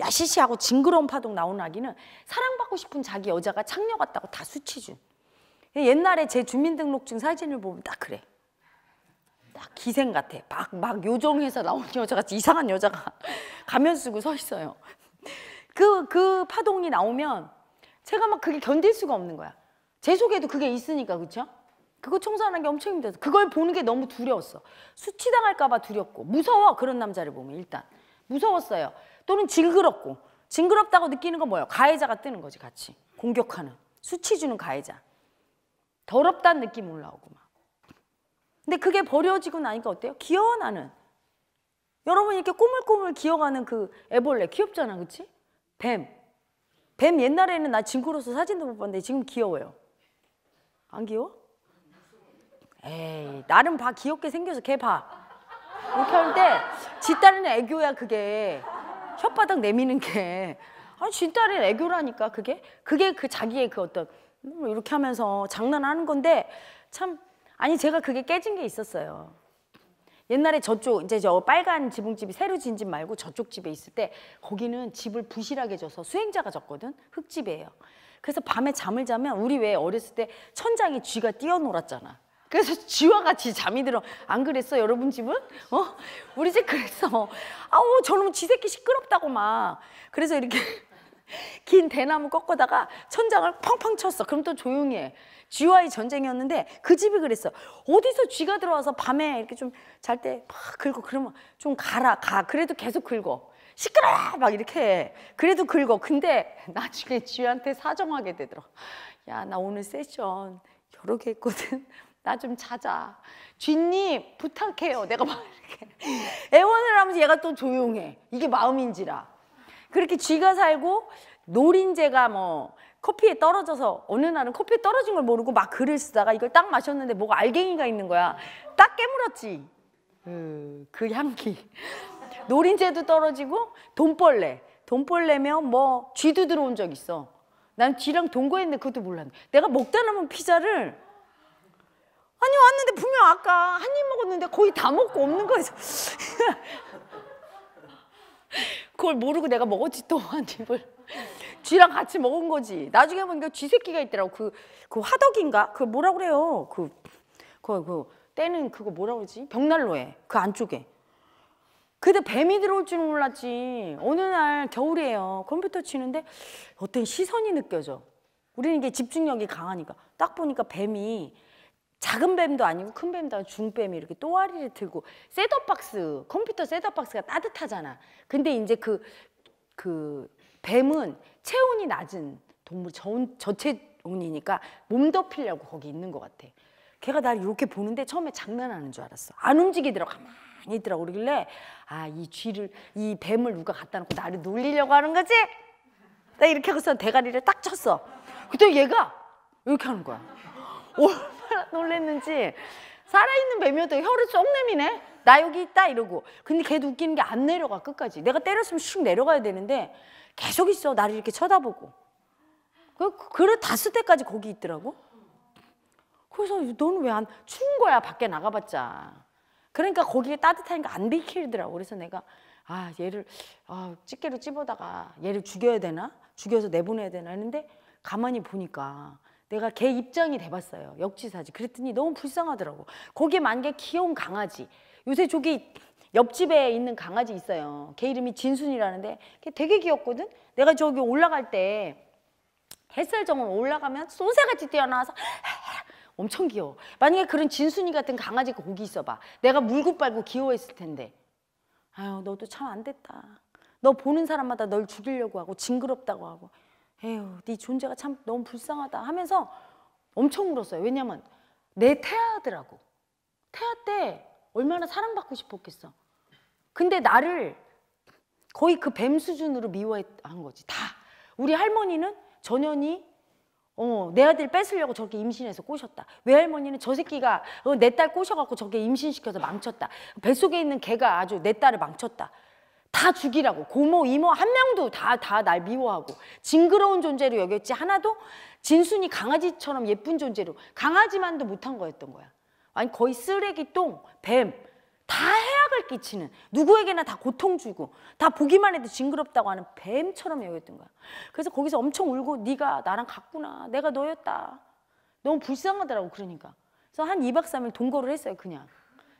야시시하고 징그러운 파동 나오는 아기는 사랑받고 싶은 자기 여자가 창녀 같다고 다 수치준. 옛날에 제 주민등록증 사진을 보면 딱 그래. 딱 기생 같아. 막, 막 요정에서 나온 여자같이 이상한 여자가 (laughs) 가면 쓰고 서 있어요. 그, 그 파동이 나오면 제가 막 그게 견딜 수가 없는 거야. 제 속에도 그게 있으니까, 그쵸? 그거 청소하는 게 엄청 힘들어서 그걸 보는 게 너무 두려웠어. 수치당할까 봐 두렵고 무서워, 그런 남자를 보면 일단. 무서웠어요. 또는 징그럽고 징그럽다고 느끼는 건 뭐예요? 가해자가 뜨는 거지, 같이. 공격하는. 수치 주는 가해자. 더럽다는 느낌 올라오고 막. 근데 그게 버려지고 나니까 어때요? 귀여워 나는. 여러분 이렇게 꼬물꼬물 기어가는 그 애벌레 귀엽잖아, 그치? 뱀. 뱀 옛날에는 나 친구로서 사진도 못 봤는데 지금 귀여워요. 안 귀여워? 에이, 나름 봐 귀엽게 생겨서 걔 봐. 이렇게 하는데 지 딸은 애교야 그게. 혓바닥 내미는 게. 아니 지 딸은 애교라니까 그게. 그게 그 자기의 그 어떤 음, 이렇게 하면서 장난하는 건데 참 아니 제가 그게 깨진 게 있었어요. 옛날에 저쪽 이제 저 빨간 지붕집이 새로 진 집 말고 저쪽 집에 있을 때 거기는 집을 부실하게 져서 수행자가 졌거든 흙집이에요. 그래서 밤에 잠을 자면 우리 왜 어렸을 때 천장에 쥐가 뛰어놀았잖아. 그래서 쥐와 같이 잠이 들어. 안 그랬어, 여러분 집은? 어? 우리 집 그랬어. 아우, 저놈 쥐새끼 시끄럽다고 막. 그래서 이렇게 (laughs) 긴 대나무 꺾어다가 천장을 펑펑 쳤어. 그럼 또 조용히 해. 쥐와의 전쟁이었는데 그 집이 그랬어. 어디서 쥐가 들어와서 밤에 이렇게 좀 잘 때 막 긁고 그러면 좀 가라 가. 그래도 계속 긁어. 시끄러워 막 이렇게 그래도 긁어. 근데 나중에 쥐한테 사정하게 되더라. 야나 오늘 세션 여러 개 했거든. (laughs) 나 좀 자자. 쥐님 부탁해요. 내가 막 이렇게 애원을 하면서 얘가 또 조용해. 이게 마음인지라. 그렇게 쥐가 살고 노린재가 뭐 커피에 떨어져서 어느 날은 커피에 떨어진 걸 모르고 막 글을 쓰다가 이걸 딱 마셨는데 뭐가 알갱이가 있는 거야. 딱 깨물었지. 음, 그 향기. (laughs) 노린재도 떨어지고 돈벌레. 돈벌레면 뭐 쥐도 들어온 적 있어. 난 쥐랑 동거했는데 그것도 몰랐는데. 내가 먹다 남은 피자를 아니 왔는데 분명 아까 한 입 먹었는데 거의 다 먹고 없는 거에서 (laughs) 그걸 모르고 내가 먹었지 또 한 입을. 쥐랑 같이 먹은 거지. 나중에 보니까 쥐 새끼가 있더라고. 그, 그 화덕인가? 그 뭐라 그래요? 그, 그, 그, 때는 그거 뭐라 그러지? 벽난로에. 그 안쪽에. 근데 뱀이 들어올 줄은 몰랐지. 어느 날 겨울이에요. 컴퓨터 치는데 어떤 시선이 느껴져. 우리는 이게 집중력이 강하니까. 딱 보니까 뱀이 작은 뱀도 아니고 큰 뱀도 아니고 중뱀이 이렇게 또아리를 들고 셋업박스 컴퓨터 셋업박스가 따뜻하잖아 근데 이제 그, 그 뱀은 체온이 낮은 동물 저온, 저체온이니까 몸 덮이려고 거기 있는 것 같아. 걔가 나를 이렇게 보는데 처음에 장난하는 줄 알았어. 안 움직이더라고. 가만히 있더라고. 그러길래 아 이 쥐를 이 뱀을 누가 갖다 놓고 나를 놀리려고 하는 거지? 나 이렇게 하고서 대가리를 딱 쳤어. 그때 얘가 이렇게 하는 거야. 얼마나 놀랬는지 살아있는 뱀이어도 혀를 쏙 내미네. 나 여기 있다 이러고. 근데 걔도 웃기는 게 안 내려가 끝까지. 내가 때렸으면 슉 내려가야 되는데 계속 있어. 나를 이렇게 쳐다보고. 그, 그 그래 다쓸 때까지 거기 있더라고. 그래서 너는 왜 안, 추운 거야. 밖에 나가봤자. 그러니까 거기에 따뜻하니까 안 비키더라고. 그래서 내가, 아, 얘를, 아, 집게로 찝어다가 얘를 죽여야 되나? 죽여서 내보내야 되나? 했는데 가만히 보니까 내가 걔 입장이 돼봤어요. 역지사지. 그랬더니 너무 불쌍하더라고. 거기에 만개 귀여운 강아지. 요새 저기 옆집에 있는 강아지 있어요. 걔 이름이 진순이라는데 걔 되게 귀엽거든. 내가 저기 올라갈 때 햇살 정원 올라가면 쏘새같이 뛰어나와서 (laughs) 엄청 귀여워. 만약에 그런 진순이 같은 강아지가 거기 있어봐. 내가 물고 빨고 귀여워했을 텐데. 아유 너도 참 안 됐다. 너 보는 사람마다 널 죽이려고 하고 징그럽다고 하고 에휴 네 존재가 참 너무 불쌍하다 하면서 엄청 울었어요. 왜냐면 내 태아더라고. 태아 때 얼마나 사랑받고 싶었겠어. 근데 나를 거의 그 뱀 수준으로 미워한 거지 다 우리 할머니는 전현이 어, 내 아들 뺏으려고 저렇게 임신해서 꼬셨다. 외할머니는 저 새끼가 어, 내딸 꼬셔갖고 저게 렇 임신시켜서 망쳤다. 뱃속에 있는 개가 아주 내 딸을 망쳤다. 다 죽이라고 고모 이모 한 명도 다 다 날 미워하고 징그러운 존재로 여겼지 하나도 진순이 강아지처럼 예쁜 존재로 강아지만도 못한 거였던 거야 아니 거의 쓰레기똥 뱀다 해악을 끼치는 누구에게나 다 고통 주고 다 보기만 해도 징그럽다고 하는 뱀처럼 여겼던 거야. 그래서 거기서 엄청 울고 네가 나랑 갔구나 내가 너였다. 너무 불쌍하더라고 그러니까. 그래서 한 2박 3일 동거를 했어요 그냥.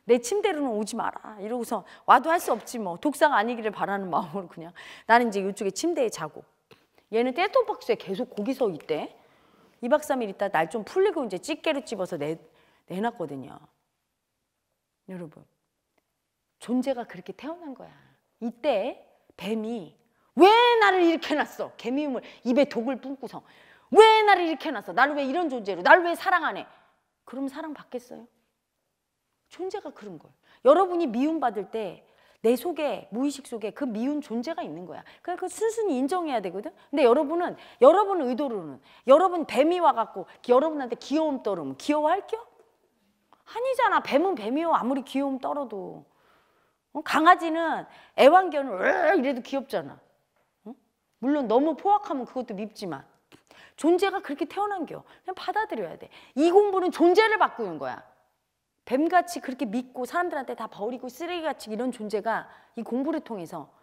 내 침대로는 오지 마라 이러고서 와도 할 수 없지 뭐 독상 아니기를 바라는 마음으로 그냥 나는 이제 이쪽에 침대에 자고 얘는 떼토박스에 계속 거기서 있대 2박 3일 있다 날 좀 풀리고 이제 찌개로 집어서 내, 내놨거든요 여러분 존재가 그렇게 태어난 거야. 이때 뱀이 왜 나를 이렇게 놨어 개미음을 입에 독을 뿜고서 왜 나를 이렇게 놨어 나를 왜 이런 존재로? 나를 왜 사랑 안 해? 그럼 사랑 받겠어요? 존재가 그런 거예요. 여러분이 미움받을 때 내 속에 무의식 속에 그 미운 존재가 있는 거야. 그러니까 그 순순히 인정해야 되거든. 근데 여러분은 여러분 의도로는 여러분 뱀이 와갖고 여러분한테 귀여움 떨으면 귀여워할 겨? 아니잖아. 뱀은 뱀이요. 아무리 귀여움 떨어도. 어, 강아지는 애완견을 이래도 귀엽잖아. 물론 너무 포악하면 그것도 밉지만 존재가 그렇게 태어난겨. 그냥 받아들여야 돼. 이 공부는 존재를 바꾸는 거야. 뱀같이 그렇게 믿고 사람들한테 다 버리고 쓰레기같이 이런 존재가 이 공부를 통해서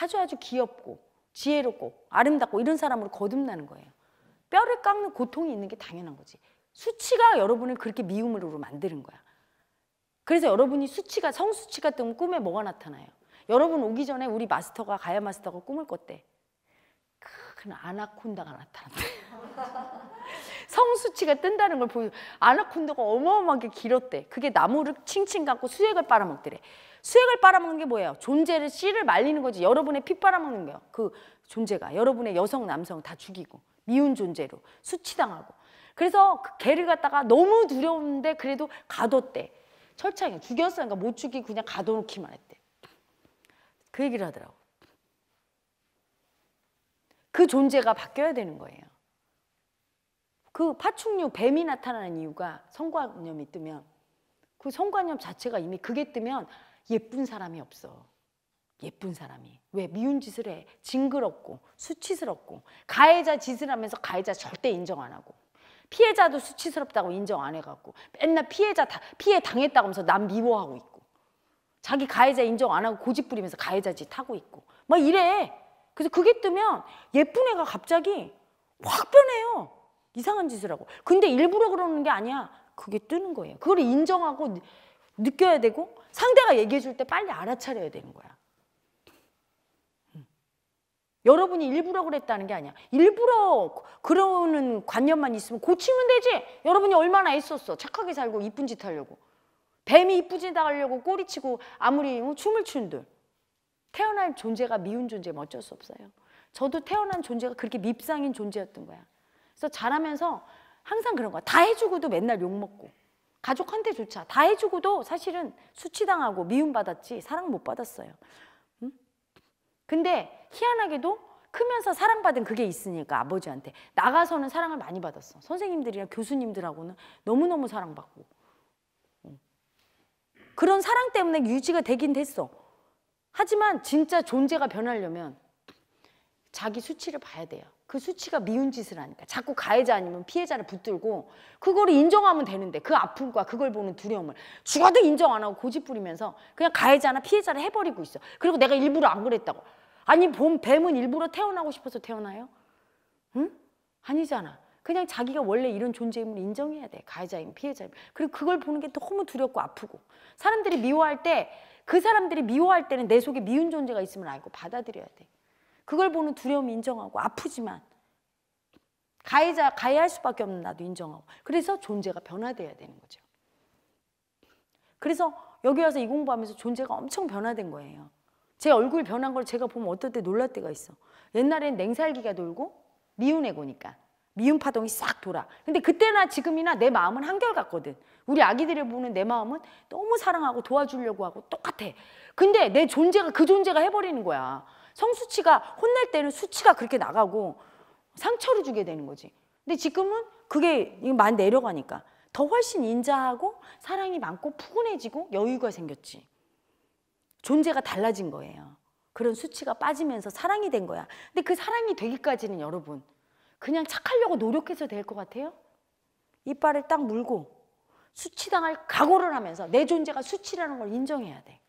아주 아주 귀엽고 지혜롭고 아름답고 이런 사람으로 거듭나는 거예요. 뼈를 깎는 고통이 있는 게 당연한 거지. 수치가 여러분을 그렇게 미움으로 만드는 거야. 그래서 여러분이 수치가 성수치가 뜨면 꿈에 뭐가 나타나요? 여러분 오기 전에 우리 마스터가 가야 마스터가 꿈을 꿨대. 큰 아나콘다가 나타났대. (laughs) 성수치가 뜬다는 걸 보여. 아나콘다가 어마어마하게 길었대. 그게 나무를 칭칭 감고 수액을 빨아먹더래. 수액을 빨아먹는 게 뭐예요? 존재를 씨를 말리는 거지. 여러분의 피 빨아먹는 거예요. 그 존재가 여러분의 여성 남성 다 죽이고 미운 존재로 수치당하고. 그래서 그 개를 갖다가 너무 두려운데 그래도 가뒀대. 철창이 죽였으니까못 죽이 그냥 가둬놓기만 했대. 그 얘기를 하더라고. 그 존재가 바뀌어야 되는 거예요. 그 파충류 뱀이 나타나는 이유가 성관념이 뜨면 그 성관념 자체가 이미 그게 뜨면 예쁜 사람이 없어. 예쁜 사람이 왜 미운 짓을 해 징그럽고 수치스럽고 가해자 짓을 하면서 가해자 절대 인정 안 하고 피해자도 수치스럽다고 인정 안 해갖고 맨날 피해자 다, 피해 당했다고 하면서 난 미워하고 있고 자기 가해자 인정 안 하고 고집 부리면서 가해자 짓 하고 있고 막 이래 그래서 그게 뜨면 예쁜 애가 갑자기 확 변해요 이상한 짓을 하고 근데 일부러 그러는 게 아니야 그게 뜨는 거예요 그걸 인정하고 느껴야 되고 상대가 얘기해 줄 때 빨리 알아차려야 되는 거야 여러분이 일부러 그랬다는 게 아니야. 일부러 그러는 관념만 있으면 고치면 되지. 여러분이 얼마나 애썼어. 착하게 살고 이쁜 짓 하려고. 뱀이 이쁘지 나가려고 꼬리치고 아무리 춤을 추는들. 태어난 존재가 미운 존재면 어쩔 수 없어요. 저도 태어난 존재가 그렇게 밉상인 존재였던 거야. 그래서 자라면서 항상 그런 거야. 다 해주고도 맨날 욕먹고. 가족한테조차 다 해주고도 사실은 수치당하고 미움받았지 사랑 못 받았어요. 응? 근데 희한하게도 크면서 사랑받은 그게 있으니까 아버지한테 나가서는 사랑을 많이 받았어 선생님들이랑 교수님들하고는 너무너무 사랑받고 그런 사랑 때문에 유지가 되긴 됐어 하지만 진짜 존재가 변하려면 자기 수치를 봐야 돼요 그 수치가 미운 짓을 하니까 자꾸 가해자 아니면 피해자를 붙들고 그걸 인정하면 되는데 그 아픔과 그걸 보는 두려움을 죽어도 인정 안 하고 고집 부리면서 그냥 가해자나 피해자를 해버리고 있어 그리고 내가 일부러 안 그랬다고 아니 봄 뱀은 일부러 태어나고 싶어서 태어나요? 응? 아니잖아. 그냥 자기가 원래 이런 존재임을 인정해야 돼. 가해자임, 피해자임. 그리고 그걸 보는 게 너무 두렵고 아프고. 사람들이 미워할 때, 그 사람들이 미워할 때는 내 속에 미운 존재가 있음을 알고 받아들여야 돼. 그걸 보는 두려움 인정하고 아프지만 가해자, 가해할 수밖에 없는 나도 인정하고. 그래서 존재가 변화돼야 되는 거죠. 그래서 여기 와서 이 공부하면서 존재가 엄청 변화된 거예요. 제 얼굴 변한 걸 제가 보면 어떨 때 놀랄 때가 있어. 옛날엔 냉살기가 돌고 미운 애고니까 미운 파동이 싹 돌아. 근데 그때나 지금이나 내 마음은 한결같거든. 우리 아기들을 보는 내 마음은 너무 사랑하고 도와주려고 하고 똑같아. 근데 내 존재가 그 존재가 해버리는 거야. 성수치가 혼날 때는 수치가 그렇게 나가고 상처를 주게 되는 거지. 근데 지금은 그게 많이 내려가니까 더 훨씬 인자하고 사랑이 많고 푸근해지고 여유가 생겼지. 존재가 달라진 거예요. 그런 수치가 빠지면서 사랑이 된 거야. 근데 그 사랑이 되기까지는 여러분 그냥 착하려고 노력해서 될 것 같아요? 이빨을 딱 물고 수치당할 각오를 하면서 내 존재가 수치라는 걸 인정해야 돼.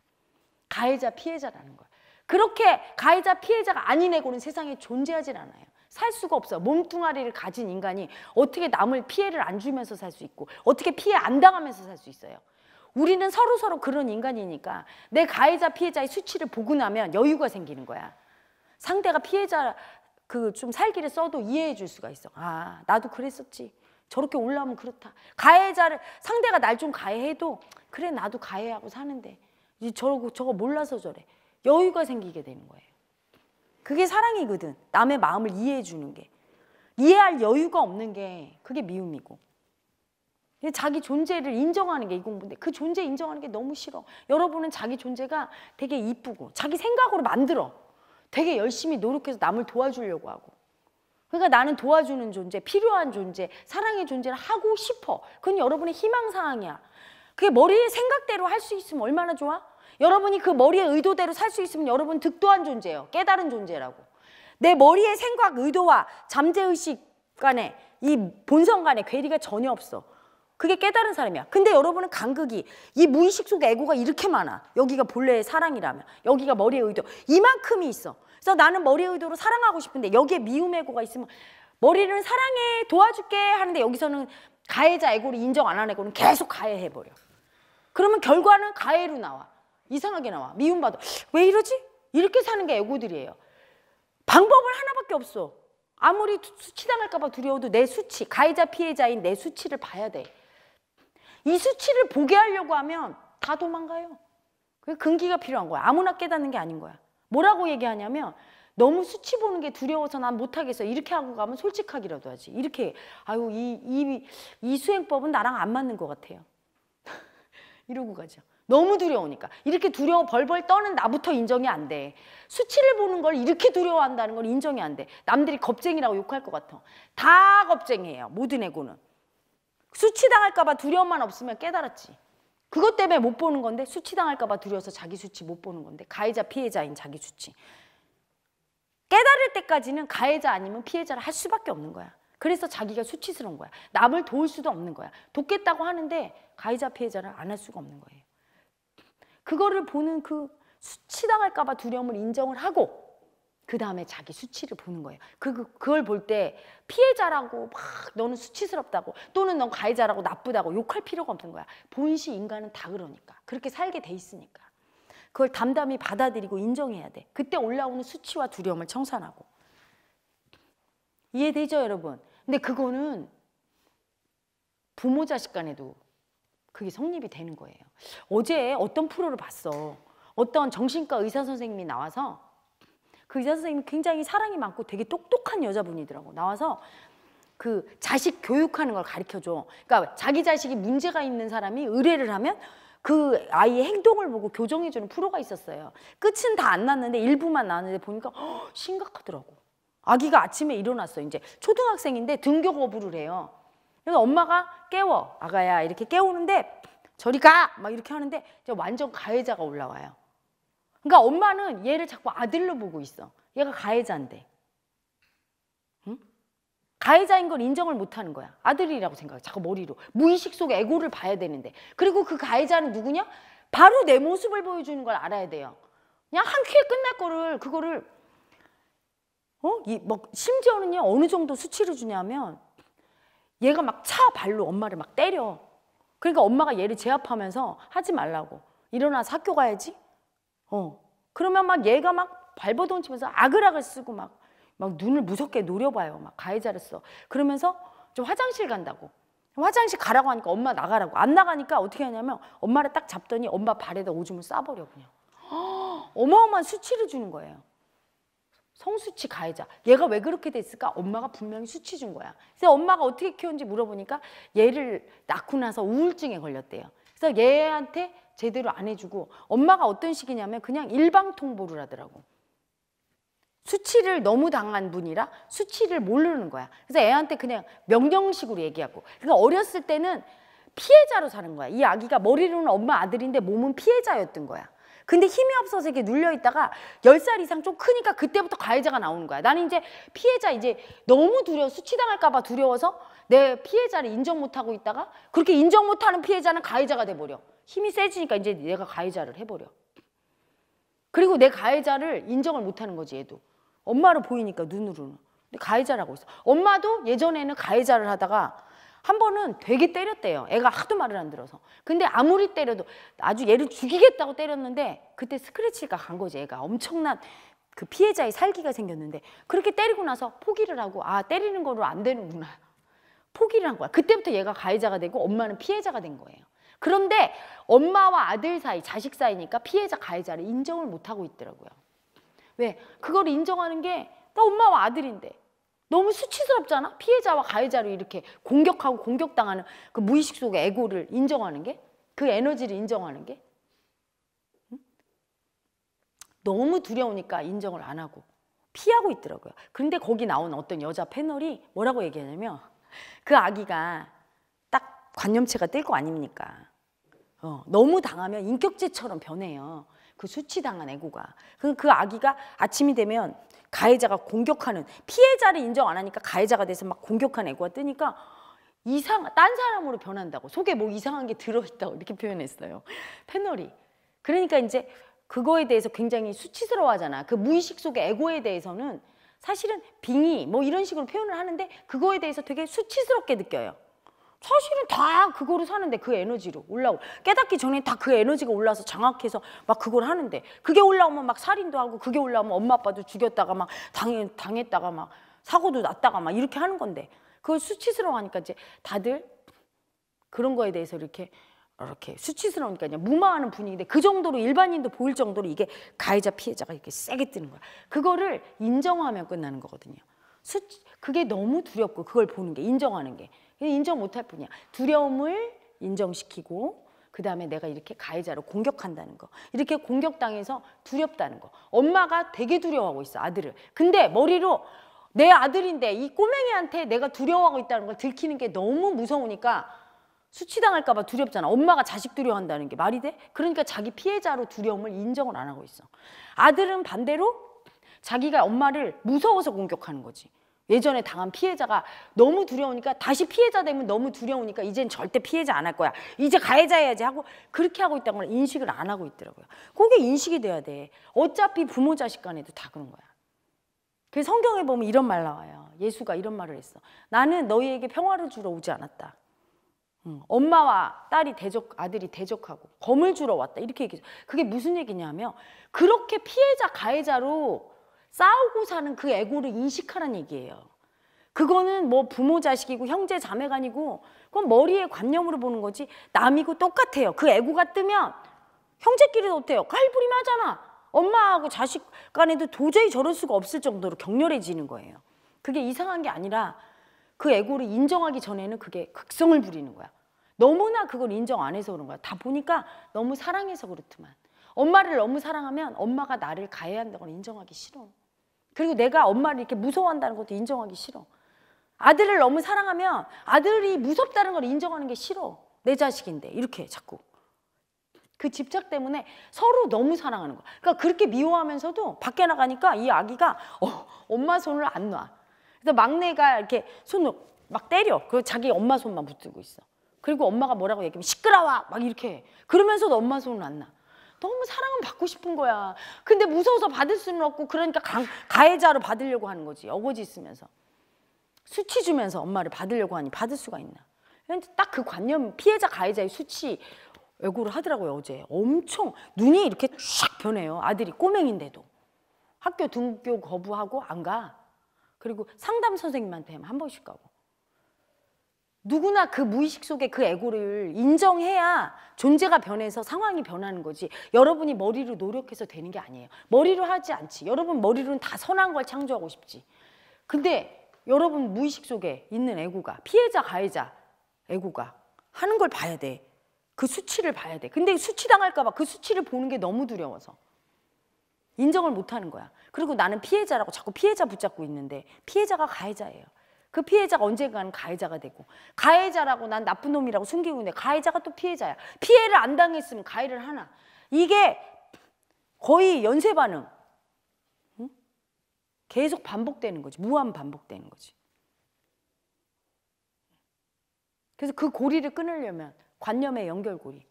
가해자 피해자라는 걸. 그렇게 가해자 피해자가 아닌 애고는 세상에 존재하진 않아요. 살 수가 없어. 몸뚱아리를 가진 인간이 어떻게 남을 피해를 안 주면서 살 수 있고 어떻게 피해 안 당하면서 살 수 있어요. 우리는 서로 서로 그런 인간이니까 내 가해자 피해자의 수치를 보고 나면 여유가 생기는 거야. 상대가 피해자 그 좀 살기를 써도 이해해 줄 수가 있어. 아 나도 그랬었지. 저렇게 올라오면 그렇다. 가해자를 상대가 날 좀 가해해도 그래 나도 가해하고 사는데 저거 저거 몰라서 저래. 여유가 생기게 되는 거예요. 그게 사랑이거든. 남의 마음을 이해해 주는 게. 이해할 여유가 없는 게 그게 미움이고. 자기 존재를 인정하는 게 이 공부인데 그 존재 인정하는 게 너무 싫어. 여러분은 자기 존재가 되게 이쁘고 자기 생각으로 만들어. 되게 열심히 노력해서 남을 도와주려고 하고. 그러니까 나는 도와주는 존재, 필요한 존재, 사랑의 존재를 하고 싶어. 그건 여러분의 희망사항이야. 그게 머리의 생각대로 할 수 있으면 얼마나 좋아? 여러분이 그 머리의 의도대로 살 수 있으면 여러분 득도한 존재예요. 깨달은 존재라고. 내 머리의 생각, 의도와 잠재의식 간에 이 본성 간에 괴리가 전혀 없어. 그게 깨달은 사람이야. 근데 여러분은 간극이 이 무의식 속에 애고가 이렇게 많아. 여기가 본래의 사랑이라면 여기가 머리의 의도 이만큼이 있어. 그래서 나는 머리의 의도로 사랑하고 싶은데 여기에 미움 의 애고가 있으면 머리는 사랑해 도와줄게 하는데 여기서는 가해자 애고를 인정 안 하는 애고는 계속 가해해버려. 그러면 결과는 가해로 나와. 이상하게 나와. 미움받아. 왜 이러지? 이렇게 사는 게 애고들이에요. 방법은 하나밖에 없어. 아무리 수치당할까봐 두려워도 내 수치, 가해자 피해자인 내 수치를 봐야 돼. 이 수치를 보게 하려고 하면 다 도망가요. 그 근기가 필요한 거야. 아무나 깨닫는 게 아닌 거야. 뭐라고 얘기하냐면 너무 수치 보는 게 두려워서 난 못하겠어. 이렇게 하고 가면 솔직하기라도 하지. 이렇게 아유 이 이 이 수행법은 나랑 안 맞는 것 같아요. (laughs) 이러고 가죠. 너무 두려우니까 이렇게 두려워 벌벌 떠는 나부터 인정이 안 돼. 수치를 보는 걸 이렇게 두려워한다는 걸 인정이 안 돼. 남들이 겁쟁이라고 욕할 것 같아. 다 겁쟁이에요. 모든 애고는. 수치당할까봐 두려움만 없으면 깨달았지. 그것 때문에 못 보는 건데 수치당할까봐 두려워서 자기 수치 못 보는 건데 가해자 피해자인 자기 수치. 깨달을 때까지는 가해자 아니면 피해자를 할 수밖에 없는 거야. 그래서 자기가 수치스러운 거야. 남을 도울 수도 없는 거야. 돕겠다고 하는데 가해자 피해자를 안 할 수가 없는 거예요. 그거를 보는 그 수치당할까봐 두려움을 인정을 하고 그 다음에 자기 수치를 보는 거예요. 그, 그 그걸 볼 때 피해자라고 막 너는 수치스럽다고 또는 넌 가해자라고 나쁘다고 욕할 필요가 없는 거야. 본시 인간은 다 그러니까. 그렇게 살게 돼 있으니까. 그걸 담담히 받아들이고 인정해야 돼. 그때 올라오는 수치와 두려움을 청산하고. 이해되죠, 여러분? 근데 그거는 부모 자식 간에도 그게 성립이 되는 거예요. 어제 어떤 프로를 봤어. 어떤 정신과 의사 선생님이 나와서 그 의사 선생님이 굉장히 사랑이 많고 되게 똑똑한 여자분이더라고. 나와서 그 자식 교육하는 걸 가르쳐 줘. 그러니까 자기 자식이 문제가 있는 사람이 의뢰를 하면 그 아이의 행동을 보고 교정해 주는 프로가 있었어요. 끝은 다 안 났는데 일부만 나왔는데 보니까 허, 심각하더라고. 아기가 아침에 일어났어. 이제 초등학생인데 등교 거부를 해요. 그래서 엄마가 깨워. 아가야 이렇게 깨우는데 저리 가! 막 이렇게 하는데 완전 가해자가 올라와요. 그러니까 엄마는 얘를 자꾸 아들로 보고 있어. 얘가 가해자인데. 응? 가해자인 걸 인정을 못 하는 거야. 아들이라고 생각해. 자꾸 머리로. 무의식 속에 에고를 봐야 되는데. 그리고 그 가해자는 누구냐? 바로 내 모습을 보여주는 걸 알아야 돼요. 그냥 한 큐에 끝날 거를, 그거를, 어? 이, 막, 뭐 심지어는요, 어느 정도 수치를 주냐면, 얘가 막 차 발로 엄마를 막 때려. 그러니까 엄마가 얘를 제압하면서 하지 말라고. 일어나서 학교 가야지. 어. 그러면 막 얘가 막 발버둥 치면서 아글아글 쓰고 막, 막 눈을 무섭게 노려봐요. 막 가해자를 써. 그러면서 좀 화장실 간다고. 화장실 가라고 하니까 엄마 나가라고. 안 나가니까 어떻게 하냐면 엄마를 딱 잡더니 엄마 발에다 오줌을 싸버려 그냥. (gasps) 어마어마한 수치를 주는 거예요. 성수치 가해자. 얘가 왜 그렇게 됐을까? 엄마가 분명히 수치 준 거야. 그래서 엄마가 어떻게 키웠는지 물어보니까 얘를 낳고 나서 우울증에 걸렸대요. 그래서 얘한테 제대로 안 해주고 엄마가 어떤 식이냐면 그냥 일방 통보를 하더라고. 수치를 너무 당한 분이라 수치를 모르는 거야. 그래서 애한테 그냥 명령식으로 얘기하고. 그러니까 어렸을 때는 피해자로 사는 거야. 이 아기가 머리로는 엄마 아들인데 몸은 피해자였던 거야. 근데 힘이 없어서 이게 눌려 있다가 열 살 이상 좀 크니까 그때부터 가해자가 나오는 거야. 나는 이제 피해자 이제 너무 두려워 수치당할까 봐 두려워서 내 피해자를 인정 못 하고 있다가 그렇게 인정 못 하는 피해자는 가해자가 돼 버려. 힘이 세지니까 이제 내가 가해자를 해 버려. 그리고 내 가해자를 인정을 못 하는 거지 얘도. 엄마로 보이니까 눈으로는. 근데 가해자라고 있어. 엄마도 예전에는 가해자를 하다가 한 번은 되게 때렸대요. 애가 하도 말을 안 들어서. 근데 아무리 때려도 아주 얘를 죽이겠다고 때렸는데 그때 스크래치가 간 거지 애가 엄청난 그 피해자의 살기가 생겼는데 그렇게 때리고 나서 포기를 하고 아 때리는 거로 안 되는구나 포기를 한 거야. 그때부터 얘가 가해자가 되고 엄마는 피해자가 된 거예요. 그런데 엄마와 아들 사이 자식 사이니까 피해자 가해자를 인정을 못 하고 있더라고요. 왜? 그걸 인정하는 게 나 엄마와 아들인데 너무 수치스럽잖아? 피해자와 가해자로 이렇게 공격하고 공격당하는 그 무의식 속의 에고를 인정하는 게? 그 에너지를 인정하는 게? 너무 두려우니까 인정을 안 하고 피하고 있더라고요. 근데 거기 나온 어떤 여자 패널이 뭐라고 얘기하냐면 그 아기가 딱 관념체가 뜰 거 아닙니까? 어, 너무 당하면 인격체처럼 변해요. 그 수치당한 애고가. 그, 그 아기가 아침이 되면 가해자가 공격하는 피해자를 인정 안 하니까 가해자가 돼서 막 공격한 애고가 뜨니까 이상 딴 사람으로 변한다고 속에 뭐 이상한 게 들어있다고 이렇게 표현했어요 패널이 그러니까 이제 그거에 대해서 굉장히 수치스러워하잖아 그 무의식 속의 에고에 대해서는 사실은 빙의 뭐 이런 식으로 표현을 하는데 그거에 대해서 되게 수치스럽게 느껴요 사실은 다그거를 사는데 그 에너지로 올라오 깨닫기 전에 다 그 에너지가 올라서 와 장악해서 막 그걸 하는데 그게 올라오면 막 살인도 하고 그게 올라오면 엄마 아빠도 죽였다가 막 당해, 당했다가 막 사고도 났다가 막 이렇게 하는 건데 그걸 수치스러워하니까 이제 다들 그런 거에 대해서 이렇게 이렇게 수치스러우니까 그냥 무마하는 분위기인데 그 정도로 일반인도 보일 정도로 이게 가해자 피해자가 이렇게 세게 뜨는 거야. 그거를 인정하면 끝나는 거거든요. 수치 그게 너무 두렵고 그걸 보는 게 인정하는 게. 인정 못 할 뿐이야. 두려움을 인정시키고 그다음에 내가 이렇게 가해자로 공격한다는 거. 이렇게 공격당해서 두렵다는 거. 엄마가 되게 두려워하고 있어, 아들을. 근데 머리로 내 아들인데 이 꼬맹이한테 내가 두려워하고 있다는 걸 들키는 게 너무 무서우니까 수치당할까 봐 두렵잖아. 엄마가 자식 두려워한다는 게 말이 돼? 그러니까 자기 피해자로 두려움을 인정을 안 하고 있어. 아들은 반대로 자기가 엄마를 무서워서 공격하는 거지. 예전에 당한 피해자가 너무 두려우니까 다시 피해자 되면 너무 두려우니까 이젠 절대 피해자 안 할 거야. 이제 가해자 해야지 하고 그렇게 하고 있다는 걸 인식을 안 하고 있더라고요. 그게 인식이 돼야 돼. 어차피 부모 자식 간에도 다 그런 거야. 그 성경에 보면 이런 말 나와요. 예수가 이런 말을 했어. 나는 너희에게 평화를 주러 오지 않았다. 엄마와 딸이 대적, 아들이 대적하고 검을 주러 왔다. 이렇게 얘기해요. 그게 무슨 얘기냐면 그렇게 피해자, 가해자로 싸우고 사는 그 에고를 인식하라는 얘기예요. 그거는 뭐 부모 자식이고 형제 자매가아니고 그건 머리의 관념으로 보는 거지 남이고 똑같아요. 그 에고가 뜨면 형제끼리도 어때요? 갈부림 하잖아. 엄마하고 자식 간에도 도저히 저럴 수가 없을 정도로 격렬해지는 거예요. 그게 이상한 게 아니라 그 에고를 인정하기 전에는 그게 극성을 부리는 거야. 너무나 그걸 인정 안 해서 그런 거야. 다 보니까 너무 사랑해서 그렇지만 엄마를 너무 사랑하면 엄마가 나를 가해한다고 인정하기 싫어. 그리고 내가 엄마를 이렇게 무서워한다는 것도 인정하기 싫어. 아들을 너무 사랑하면 아들이 무섭다는 걸 인정하는 게 싫어. 내 자식인데 이렇게 자꾸. 그 집착 때문에 서로 너무 사랑하는 거야. 그러니까 그렇게 미워하면서도 밖에 나가니까 이 아기가 어, 엄마 손을 안 놔. 그래서 막내가 이렇게 손을 막 때려. 그 자기 엄마 손만 붙들고 있어. 그리고 엄마가 뭐라고 얘기하면 시끄러워 막 이렇게 해. 그러면서도 엄마 손을 안 놔. 너무 사랑은 받고 싶은 거야. 근데 무서워서 받을 수는 없고 그러니까 강, 가해자로 받으려고 하는 거지. 어거지 있으면서. 수치 주면서 엄마를 받으려고 하니 받을 수가 있나. 그러니까 딱그 관념 피해자 가해자의 수치 예고를 하더라고요 어제. 엄청 눈이 이렇게 샥 변해요. 아들이 꼬맹인데도. 학교 등교 거부하고 안 가. 그리고 상담 선생님한테 한 번씩 가고. 누구나 그 무의식 속에 그 에고를 인정해야 존재가 변해서 상황이 변하는 거지 여러분이 머리로 노력해서 되는 게 아니에요 머리로 하지 않지 여러분 머리로는 다 선한 걸 창조하고 싶지 근데 여러분 무의식 속에 있는 에고가 피해자 가해자 에고가 하는 걸 봐야 돼그 수치를 봐야 돼 근데 수치당할까 봐 그 수치를 보는 게 너무 두려워서 인정을 못 하는 거야 그리고 나는 피해자라고 자꾸 피해자 붙잡고 있는데 피해자가 가해자예요 그 피해자가 언젠가는 가해자가 되고 가해자라고 난 나쁜 놈이라고 숨기고 있는데 가해자가 또 피해자야. 피해를 안 당했으면 가해를 하나. 이게 거의 연쇄 반응. 응? 계속 반복되는 거지. 무한 반복되는 거지. 그래서 그 고리를 끊으려면 관념의 연결고리.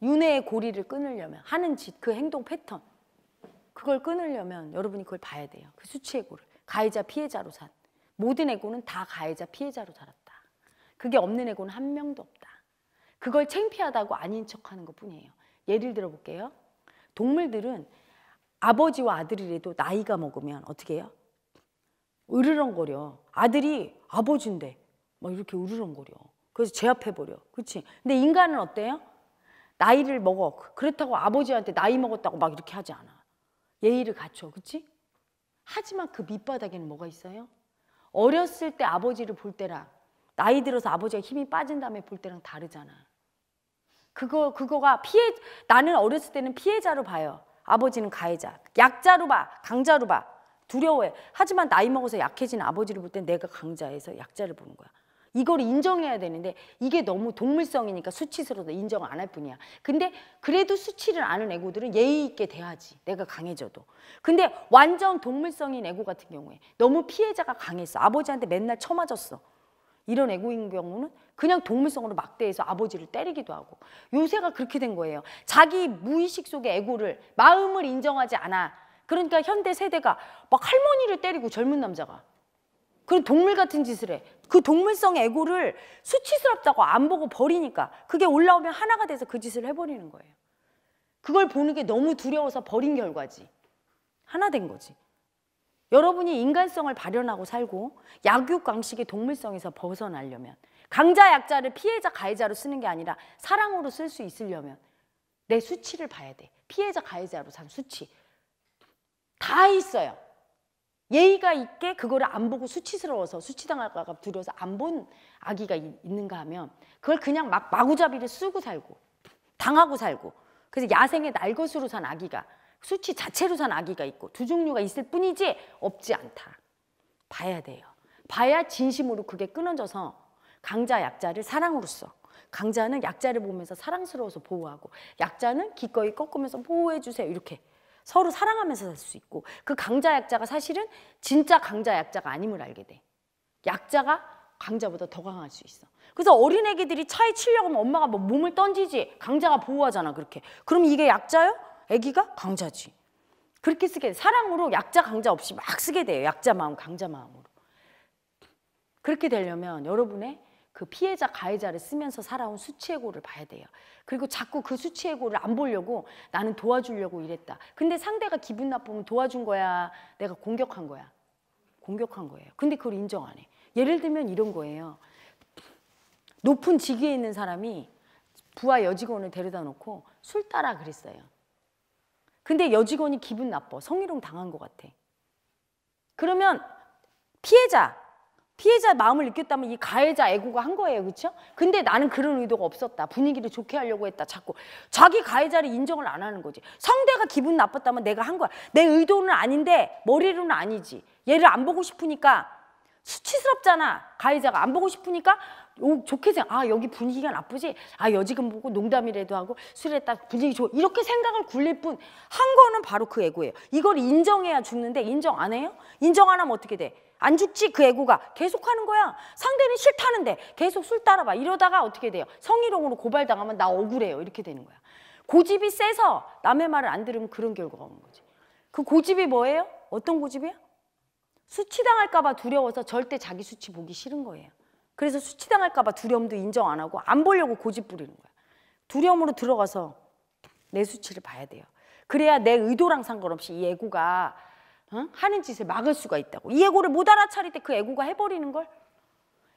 윤회의 고리를 끊으려면 하는 짓, 그 행동 패턴. 그걸 끊으려면 여러분이 그걸 봐야 돼요. 그 수치의 고를. 가해자 피해자로 산 모든 애고는다 가해자 피해자로 살았다. 그게 없는 애고는한 명도 없다. 그걸 창피하다고 아닌 척하는 것뿐이에요. 예를 들어 볼게요. 동물들은 아버지와 아들이라도 나이가 먹으면 어떻게 해요? 으르렁거려. 아들이 아버지인데 막 이렇게 으르렁거려. 그래서 제압해버려. 그렇지? 근데 인간은 어때요? 나이를 먹어. 그렇다고 아버지한테 나이 먹었다고 막 이렇게 하지 않아. 예의를 갖춰. 그렇지? 하지만 그 밑바닥에는 뭐가 있어요? 어렸을 때 아버지를 볼 때랑 나이 들어서 아버지가 힘이 빠진 다음에 볼 때랑 다르잖아. 그거 그거가 피해 나는 어렸을 때는 피해자로 봐요. 아버지는 가해자. 약자로 봐. 강자로 봐. 두려워해. 하지만 나이 먹어서 약해진 아버지를 볼때 내가 강자에서 약자를 보는 거야. 이걸 인정해야 되는데 이게 너무 동물성이니까 수치스러워서 인정 안할 뿐이야. 근데 그래도 수치를 아는 애고들은 예의 있게 대하지. 내가 강해져도. 근데 완전 동물성인 애고 같은 경우에 너무 피해자가 강했어. 아버지한테 맨날 쳐맞았어. 이런 애고인 경우는 그냥 동물성으로 막대해서 아버지를 때리기도 하고 요새가 그렇게 된 거예요. 자기 무의식 속의 애고를 마음을 인정하지 않아. 그러니까 현대 세대가 막 할머니를 때리고 젊은 남자가 그런 동물 같은 짓을 해. 그 동물성 에고를 수치스럽다고 안 보고 버리니까 그게 올라오면 하나가 돼서 그 짓을 해버리는 거예요. 그걸 보는 게 너무 두려워서 버린 결과지. 하나 된 거지. 여러분이 인간성을 발현하고 살고 약육강식의 동물성에서 벗어나려면 강자 약자를 피해자 가해자로 쓰는 게 아니라 사랑으로 쓸 수 있으려면 내 수치를 봐야 돼. 피해자 가해자로 산 수치. 다 있어요. 예의가 있게 그거를 안 보고 수치스러워서 수치당할까 두려워서 안 본 아기가 있는가 하면 그걸 그냥 막 마구잡이를 쓰고 살고 당하고 살고 그래서 야생의 날것으로 산 아기가 수치 자체로 산 아기가 있고 두 종류가 있을 뿐이지 없지 않다. 봐야 돼요. 봐야 진심으로 그게 끊어져서 강자 약자를 사랑으로써 강자는 약자를 보면서 사랑스러워서 보호하고 약자는 기꺼이 꺾으면서 보호해 주세요 이렇게 서로 사랑하면서 살 수 있고 그 강자 약자가 사실은 진짜 강자 약자가 아님을 알게 돼. 약자가 강자보다 더 강할 수 있어. 그래서 어린애기들이 차에 치려고 하면 엄마가 뭐 몸을 던지지 강자가 보호하잖아 그렇게. 그럼 이게 약자요? 애기가 강자지. 그렇게 쓰게 돼. 사랑으로 약자 강자 없이 막 쓰게 돼요. 약자 마음 강자 마음으로. 그렇게 되려면 여러분의 그 피해자 가해자를 쓰면서 살아온 수치해고를 봐야 돼요. 그리고 자꾸 그 수치해고를 안 보려고 나는 도와주려고 이랬다. 근데 상대가 기분 나쁘면 도와준 거야. 내가 공격한 거야. 공격한 거예요. 근데 그걸 인정 안 해. 예를 들면 이런 거예요. 높은 직위에 있는 사람이 부하 여직원을 데려다 놓고 술 따라 그랬어요. 근데 여직원이 기분 나빠. 성희롱 당한 것 같아. 그러면 피해자 피해자 마음을 느꼈다면 이 가해자 애고가 한 거예요. 그렇죠? 근데 나는 그런 의도가 없었다. 분위기를 좋게 하려고 했다. 자꾸 자기 가해자를 인정을 안 하는 거지. 상대가 기분 나빴다면 내가 한 거야. 내 의도는 아닌데 머리로는 아니지. 얘를 안 보고 싶으니까 수치스럽잖아. 가해자가 안 보고 싶으니까 오, 어, 좋게 생각. 아 여기 분위기가 나쁘지. 아 여지금 보고 농담이라도 하고 술에다 분위기 좋. 이렇게 생각을 굴릴 뿐 한 거는 바로 그 애고예요. 이걸 인정해야 죽는데 인정 안 해요? 인정 안 하면 어떻게 돼? 안 죽지 그 애고가 계속하는 거야. 상대는 싫다는데 계속 술 따라봐. 이러다가 어떻게 돼요? 성희롱으로 고발당하면 나 억울해요. 이렇게 되는 거야. 고집이 세서 남의 말을 안 들으면 그런 결과가 오는 거지. 그 고집이 뭐예요? 어떤 고집이야? 수치당할까 봐 두려워서 절대 자기 수치 보기 싫은 거예요. 그래서 수치당할까 봐 두려움도 인정 안 하고 안 보려고 고집 부리는 거야. 두려움으로 들어가서 내 수치를 봐야 돼요. 그래야 내 의도랑 상관없이 이 예고가 어? 하는 짓을 막을 수가 있다고. 이 예고를 못 알아차릴 때그 예고가 해버리는 걸.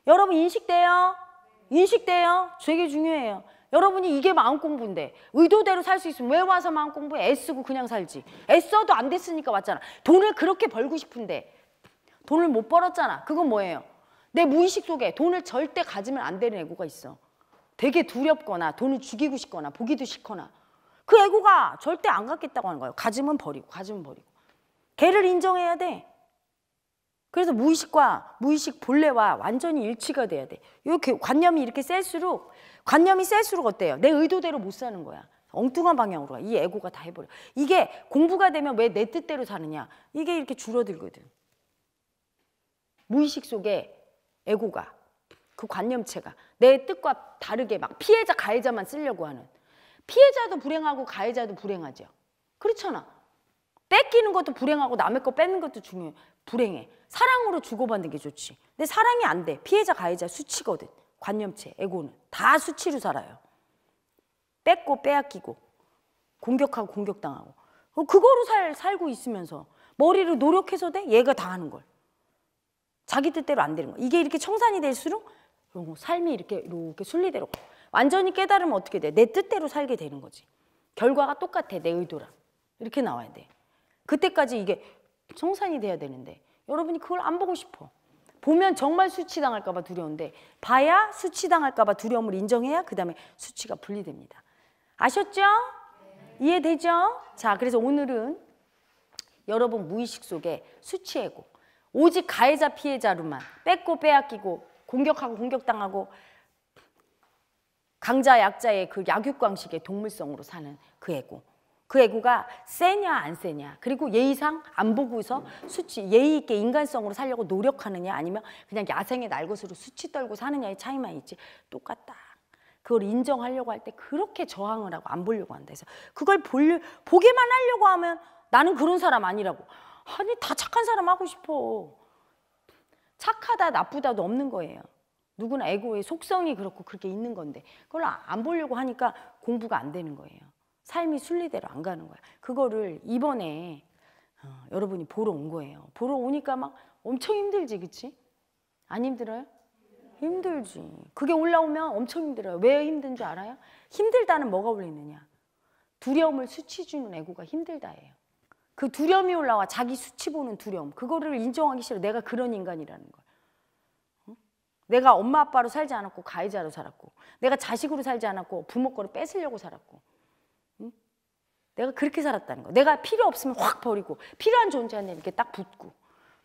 여러분 인식돼요. 인식돼요. 되게 중요해요. 여러분이 이게 마음 공부인데 의도대로 살 수 있으면 왜 와서 마음 공부 애쓰고 그냥 살지. 애써도 안 됐으니까 왔잖아. 돈을 그렇게 벌고 싶은데 돈을 못 벌었잖아. 그건 뭐예요? 내 무의식 속에 돈을 절대 가지면 안 되는 애고가 있어. 되게 두렵거나 돈을 죽이고 싶거나 보기도 싫거나 그 애고가 절대 안 갖겠다고 하는 거예요. 가지면 버리고 가지면 버리고. 개를 인정해야 돼. 그래서 무의식과 무의식 본래와 완전히 일치가 돼야 돼. 이렇게 관념이 이렇게 셀수록 관념이 셀수록 어때요? 내 의도대로 못 사는 거야. 엉뚱한 방향으로 가. 이 에고가 다 해버려. 이게 공부가 되면 왜 내 뜻대로 사느냐? 이게 이렇게 줄어들거든. 무의식 속에 에고가 그 관념체가 내 뜻과 다르게 막 피해자 가해자만 쓰려고 하는 피해자도 불행하고 가해자도 불행하죠. 그렇잖아. 뺏기는 것도 불행하고 남의 거 뺏는 것도 중요해. 불행해. 사랑으로 주고받는 게 좋지. 근데 사랑이 안 돼. 피해자 가해자 수치거든. 관념체, 에고는 다 수치로 살아요. 뺏고 빼앗기고 공격하고 공격당하고 어, 그거로 살, 살고 있으면서 머리를 노력해서 돼? 얘가 당 하는 걸. 자기 뜻대로 안 되는 거. 이게 이렇게 청산이 될수록 어, 삶이 이렇게 이렇게 순리대로 완전히 깨달으면 어떻게 돼? 내 뜻대로 살게 되는 거지. 결과가 똑같아 내 의도랑 이렇게 나와야 돼. 그때까지 이게 정산이 돼야 되는데 여러분이 그걸 안 보고 싶어. 보면 정말 수치당할까 봐 두려운데 봐야 수치당할까 봐 두려움을 인정해야 그다음에 수치가 분리됩니다. 아셨죠? 이해되죠? 자, 그래서 오늘은 여러분 무의식 속에 수치해고 오직 가해자 피해자로만 뺏고 빼앗기고 공격하고 공격당하고 강자 약자의 그 약육강식의 동물성으로 사는 그 애고 그 애고가 세냐 안 세냐 그리고 예의상 안 보고서 수치 예의 있게 인간성으로 살려고 노력하느냐 아니면 그냥 야생의 날것으로 수치 떨고 사느냐의 차이만 있지 똑같다 그걸 인정하려고 할 때 그렇게 저항을 하고 안 보려고 한다 해서 그걸 볼, 보기만 하려고 하면 나는 그런 사람 아니라고 아니 다 착한 사람 하고 싶어 착하다 나쁘다도 없는 거예요 누구나 에고의 속성이 그렇고 그렇게 있는 건데 그걸 안 보려고 하니까 공부가 안 되는 거예요 삶이 순리대로 안 가는 거야. 그거를 이번에 어, 여러분이 보러 온 거예요. 보러 오니까 막 엄청 힘들지, 그치? 안 힘들어요? 힘들지. 그게 올라오면 엄청 힘들어요. 왜 힘든 줄 알아요? 힘들다는 뭐가 올리느냐? 두려움을 수치주는 애고가 힘들다예요. 그 두려움이 올라와 자기 수치 보는 두려움 그거를 인정하기 싫어 내가 그런 인간이라는 걸 응? 내가 엄마 아빠로 살지 않았고 가해자로 살았고 내가 자식으로 살지 않았고 부모 거를 뺏으려고 살았고 내가 그렇게 살았다는 거. 내가 필요 없으면 확 버리고 필요한 존재한테 이렇게 딱 붙고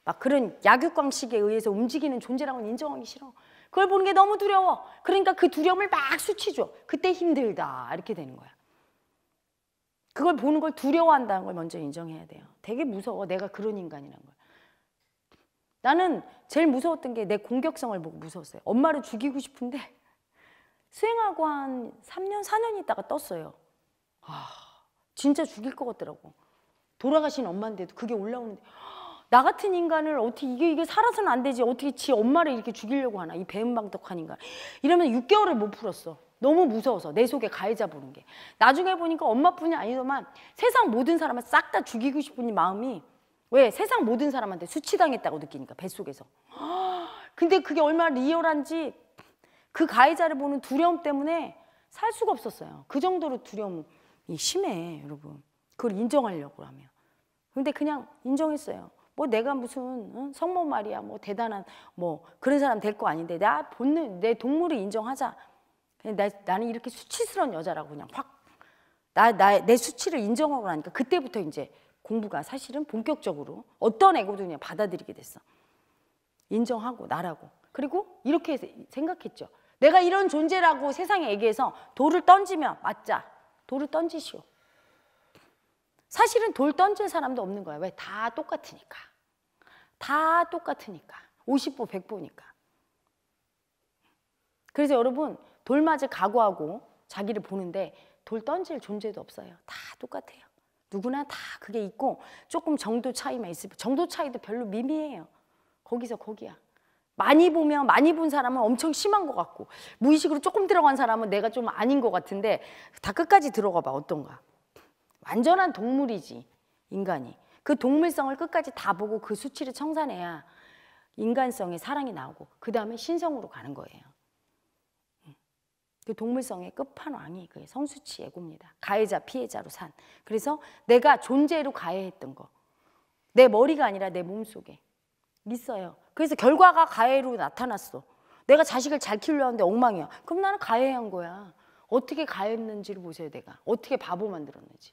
막 그런 약육광식에 의해서 움직이는 존재라고 인정하기 싫어. 그걸 보는 게 너무 두려워. 그러니까 그 두려움을 막 수치죠. 그때 힘들다 이렇게 되는 거야. 그걸 보는 걸 두려워한다는 걸 먼저 인정해야 돼요. 되게 무서워. 내가 그런 인간이란 걸. 나는 제일 무서웠던 게 내 공격성을 보고 무서웠어요. 엄마를 죽이고 싶은데 수행하고 한 3년, 4년 있다가 떴어요. 아. 진짜 죽일 것 같더라고. 돌아가신 엄마인데도 그게 올라오는데 나 같은 인간을 어떻게 이게 이게 살아서는 안 되지 어떻게 지 엄마를 이렇게 죽이려고 하나 이 배은방덕한 인간 이러면 6개월을 못 풀었어 너무 무서워서 내 속에 가해자 보는 게 나중에 보니까 엄마뿐이 아니더만 세상 모든 사람을 싹 다 죽이고 싶은 마음이 왜 세상 모든 사람한테 수치당했다고 느끼니까 뱃속에서 근데 그게 얼마나 리얼한지 그 가해자를 보는 두려움 때문에 살 수가 없었어요 그 정도로 두려움 이 심해 여러분. 그걸 인정하려고 하면. 근데 그냥 인정했어요. 뭐 내가 무슨 성모 말이야 뭐 대단한 뭐 그런 사람 될 거 아닌데 나 본능 내 동물을 인정하자. 나, 나는 이렇게 수치스러운 여자라고 그냥 확나나내 수치를 인정하고 나니까 그때부터 이제 공부가 사실은 본격적으로 어떤 애고도 그냥 받아들이게 됐어. 인정하고 나라고. 그리고 이렇게 생각했죠. 내가 이런 존재라고 세상에 얘기해서 돌을 던지면 맞자. 돌을 던지시오. 사실은 돌 던질 사람도 없는 거야. 왜? 다 똑같으니까. 다 똑같으니까. 50보, 100보니까. 그래서 여러분, 돌 맞을 각오하고 자기를 보는데 돌 던질 존재도 없어요. 다 똑같아요. 누구나 다 그게 있고 조금 정도 차이만 있을 정도 차이도 별로 미미해요. 거기서 거기야. 많이 보면 많이 본 사람은 엄청 심한 것 같고 무의식으로 조금 들어간 사람은 내가 좀 아닌 것 같은데 다 끝까지 들어가 봐 어떤가 완전한 동물이지 인간이 그 동물성을 끝까지 다 보고 그 수치를 청산해야 인간성의 사랑이 나오고 그 다음에 신성으로 가는 거예요 그 동물성의 끝판왕이 그 성수치 예고입니다 가해자 피해자로 산 그래서 내가 존재로 가해했던 거 내 머리가 아니라 내 몸속에 있어요. 그래서 결과가 가해로 나타났어. 내가 자식을 잘 키우려는데 엉망이야. 그럼 나는 가해한 거야. 어떻게 가했는지를 보세요, 내가. 어떻게 바보 만들었는지.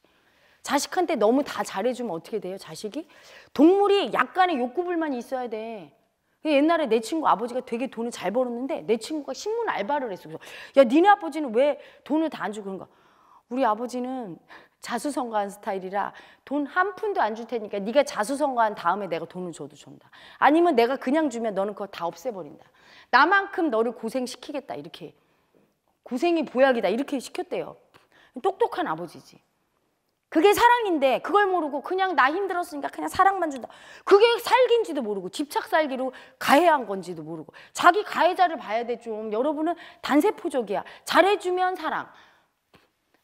자식한테 너무 다 잘해주면 어떻게 돼요, 자식이? 동물이 약간의 욕구불만 있어야 돼. 그 옛날에 내 친구 아버지가 되게 돈을 잘 벌었는데 내 친구가 신문 알바를 했어. 그래서 야, 니네 아버지는 왜 돈을 다 안 주고 그런가? 우리 아버지는 자수성가한 스타일이라 돈 한 푼도 안 줄 테니까 네가 자수성가한 다음에 내가 돈을 줘도 준다. 아니면 내가 그냥 주면 너는 그거 다 없애버린다. 나만큼 너를 고생시키겠다 이렇게 고생이 보약이다 이렇게 시켰대요. 똑똑한 아버지지. 그게 사랑인데 그걸 모르고 그냥 나 힘들었으니까 그냥 사랑만 준다. 그게 살긴지도 모르고 집착 살기로 가해한 건지도 모르고 자기 가해자를 봐야 돼 좀. 여러분은 단세포적이야. 잘해주면 사랑.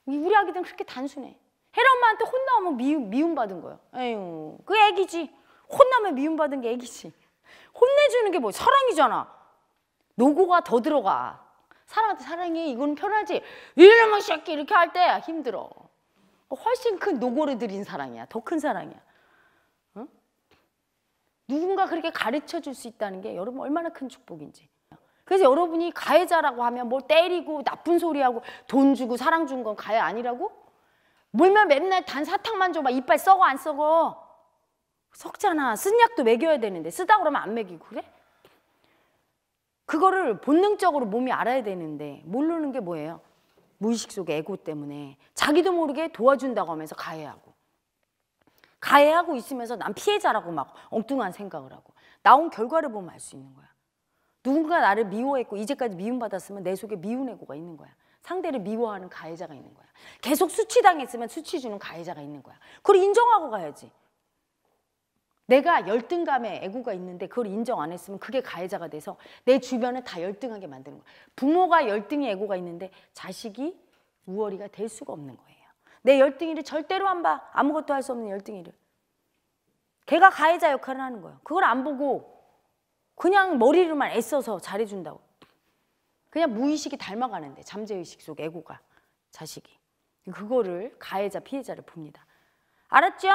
우리 아기들은 그렇게 단순해. 헤라 엄마한테 혼나면 미움, 미움받은 거예 에휴, 그 애기지. 혼나면 미움받은 게 애기지. 혼내주는 게 뭐 사랑이잖아. 노고가 더 들어가. 사랑한테 사랑해. 이건 편하지. 이놈의 새끼 이렇게 할 때 힘들어. 훨씬 큰 노고를 들인 사랑이야. 더 큰 사랑이야. 응? 누군가 그렇게 가르쳐 줄 수 있다는 게 여러분 얼마나 큰 축복인지. 그래서 여러분이 가해자라고 하면 뭘 때리고 나쁜 소리하고 돈 주고 사랑 준 건 가해 아니라고 물면 맨날 단 사탕만 줘봐. 이빨 썩어 안 썩어? 썩잖아. 쓴 약도 먹여야 되는데 쓰다 그러면 안 먹이고 그래? 그거를 본능적으로 몸이 알아야 되는데 모르는 게 뭐예요? 무의식 속의 에고 때문에 자기도 모르게 도와준다고 하면서 가해하고 가해하고 있으면서 난 피해자라고 막 엉뚱한 생각을 하고 나온 결과를 보면 알 수 있는 거야. 누군가 나를 미워했고 이제까지 미움받았으면 내 속에 미운 애고가 있는 거야. 상대를 미워하는 가해자가 있는 거야. 계속 수치당했으면 수치 주는 가해자가 있는 거야. 그걸 인정하고 가야지. 내가 열등감에 애고가 있는데 그걸 인정 안 했으면 그게 가해자가 돼서 내 주변을 다 열등하게 만드는 거야. 부모가 열등이 애고가 있는데 자식이 우월이가 될 수가 없는 거예요. 내 열등이를 절대로 안 봐. 아무것도 할 수 없는 열등이를. 걔가 가해자 역할을 하는 거예요. 그걸 안 보고 그냥 머리로만 애써서 잘해준다고. 그냥 무의식이 닮아가는데 잠재의식 속 애고가 자식이 그거를 가해자 피해자를 봅니다. 알았죠?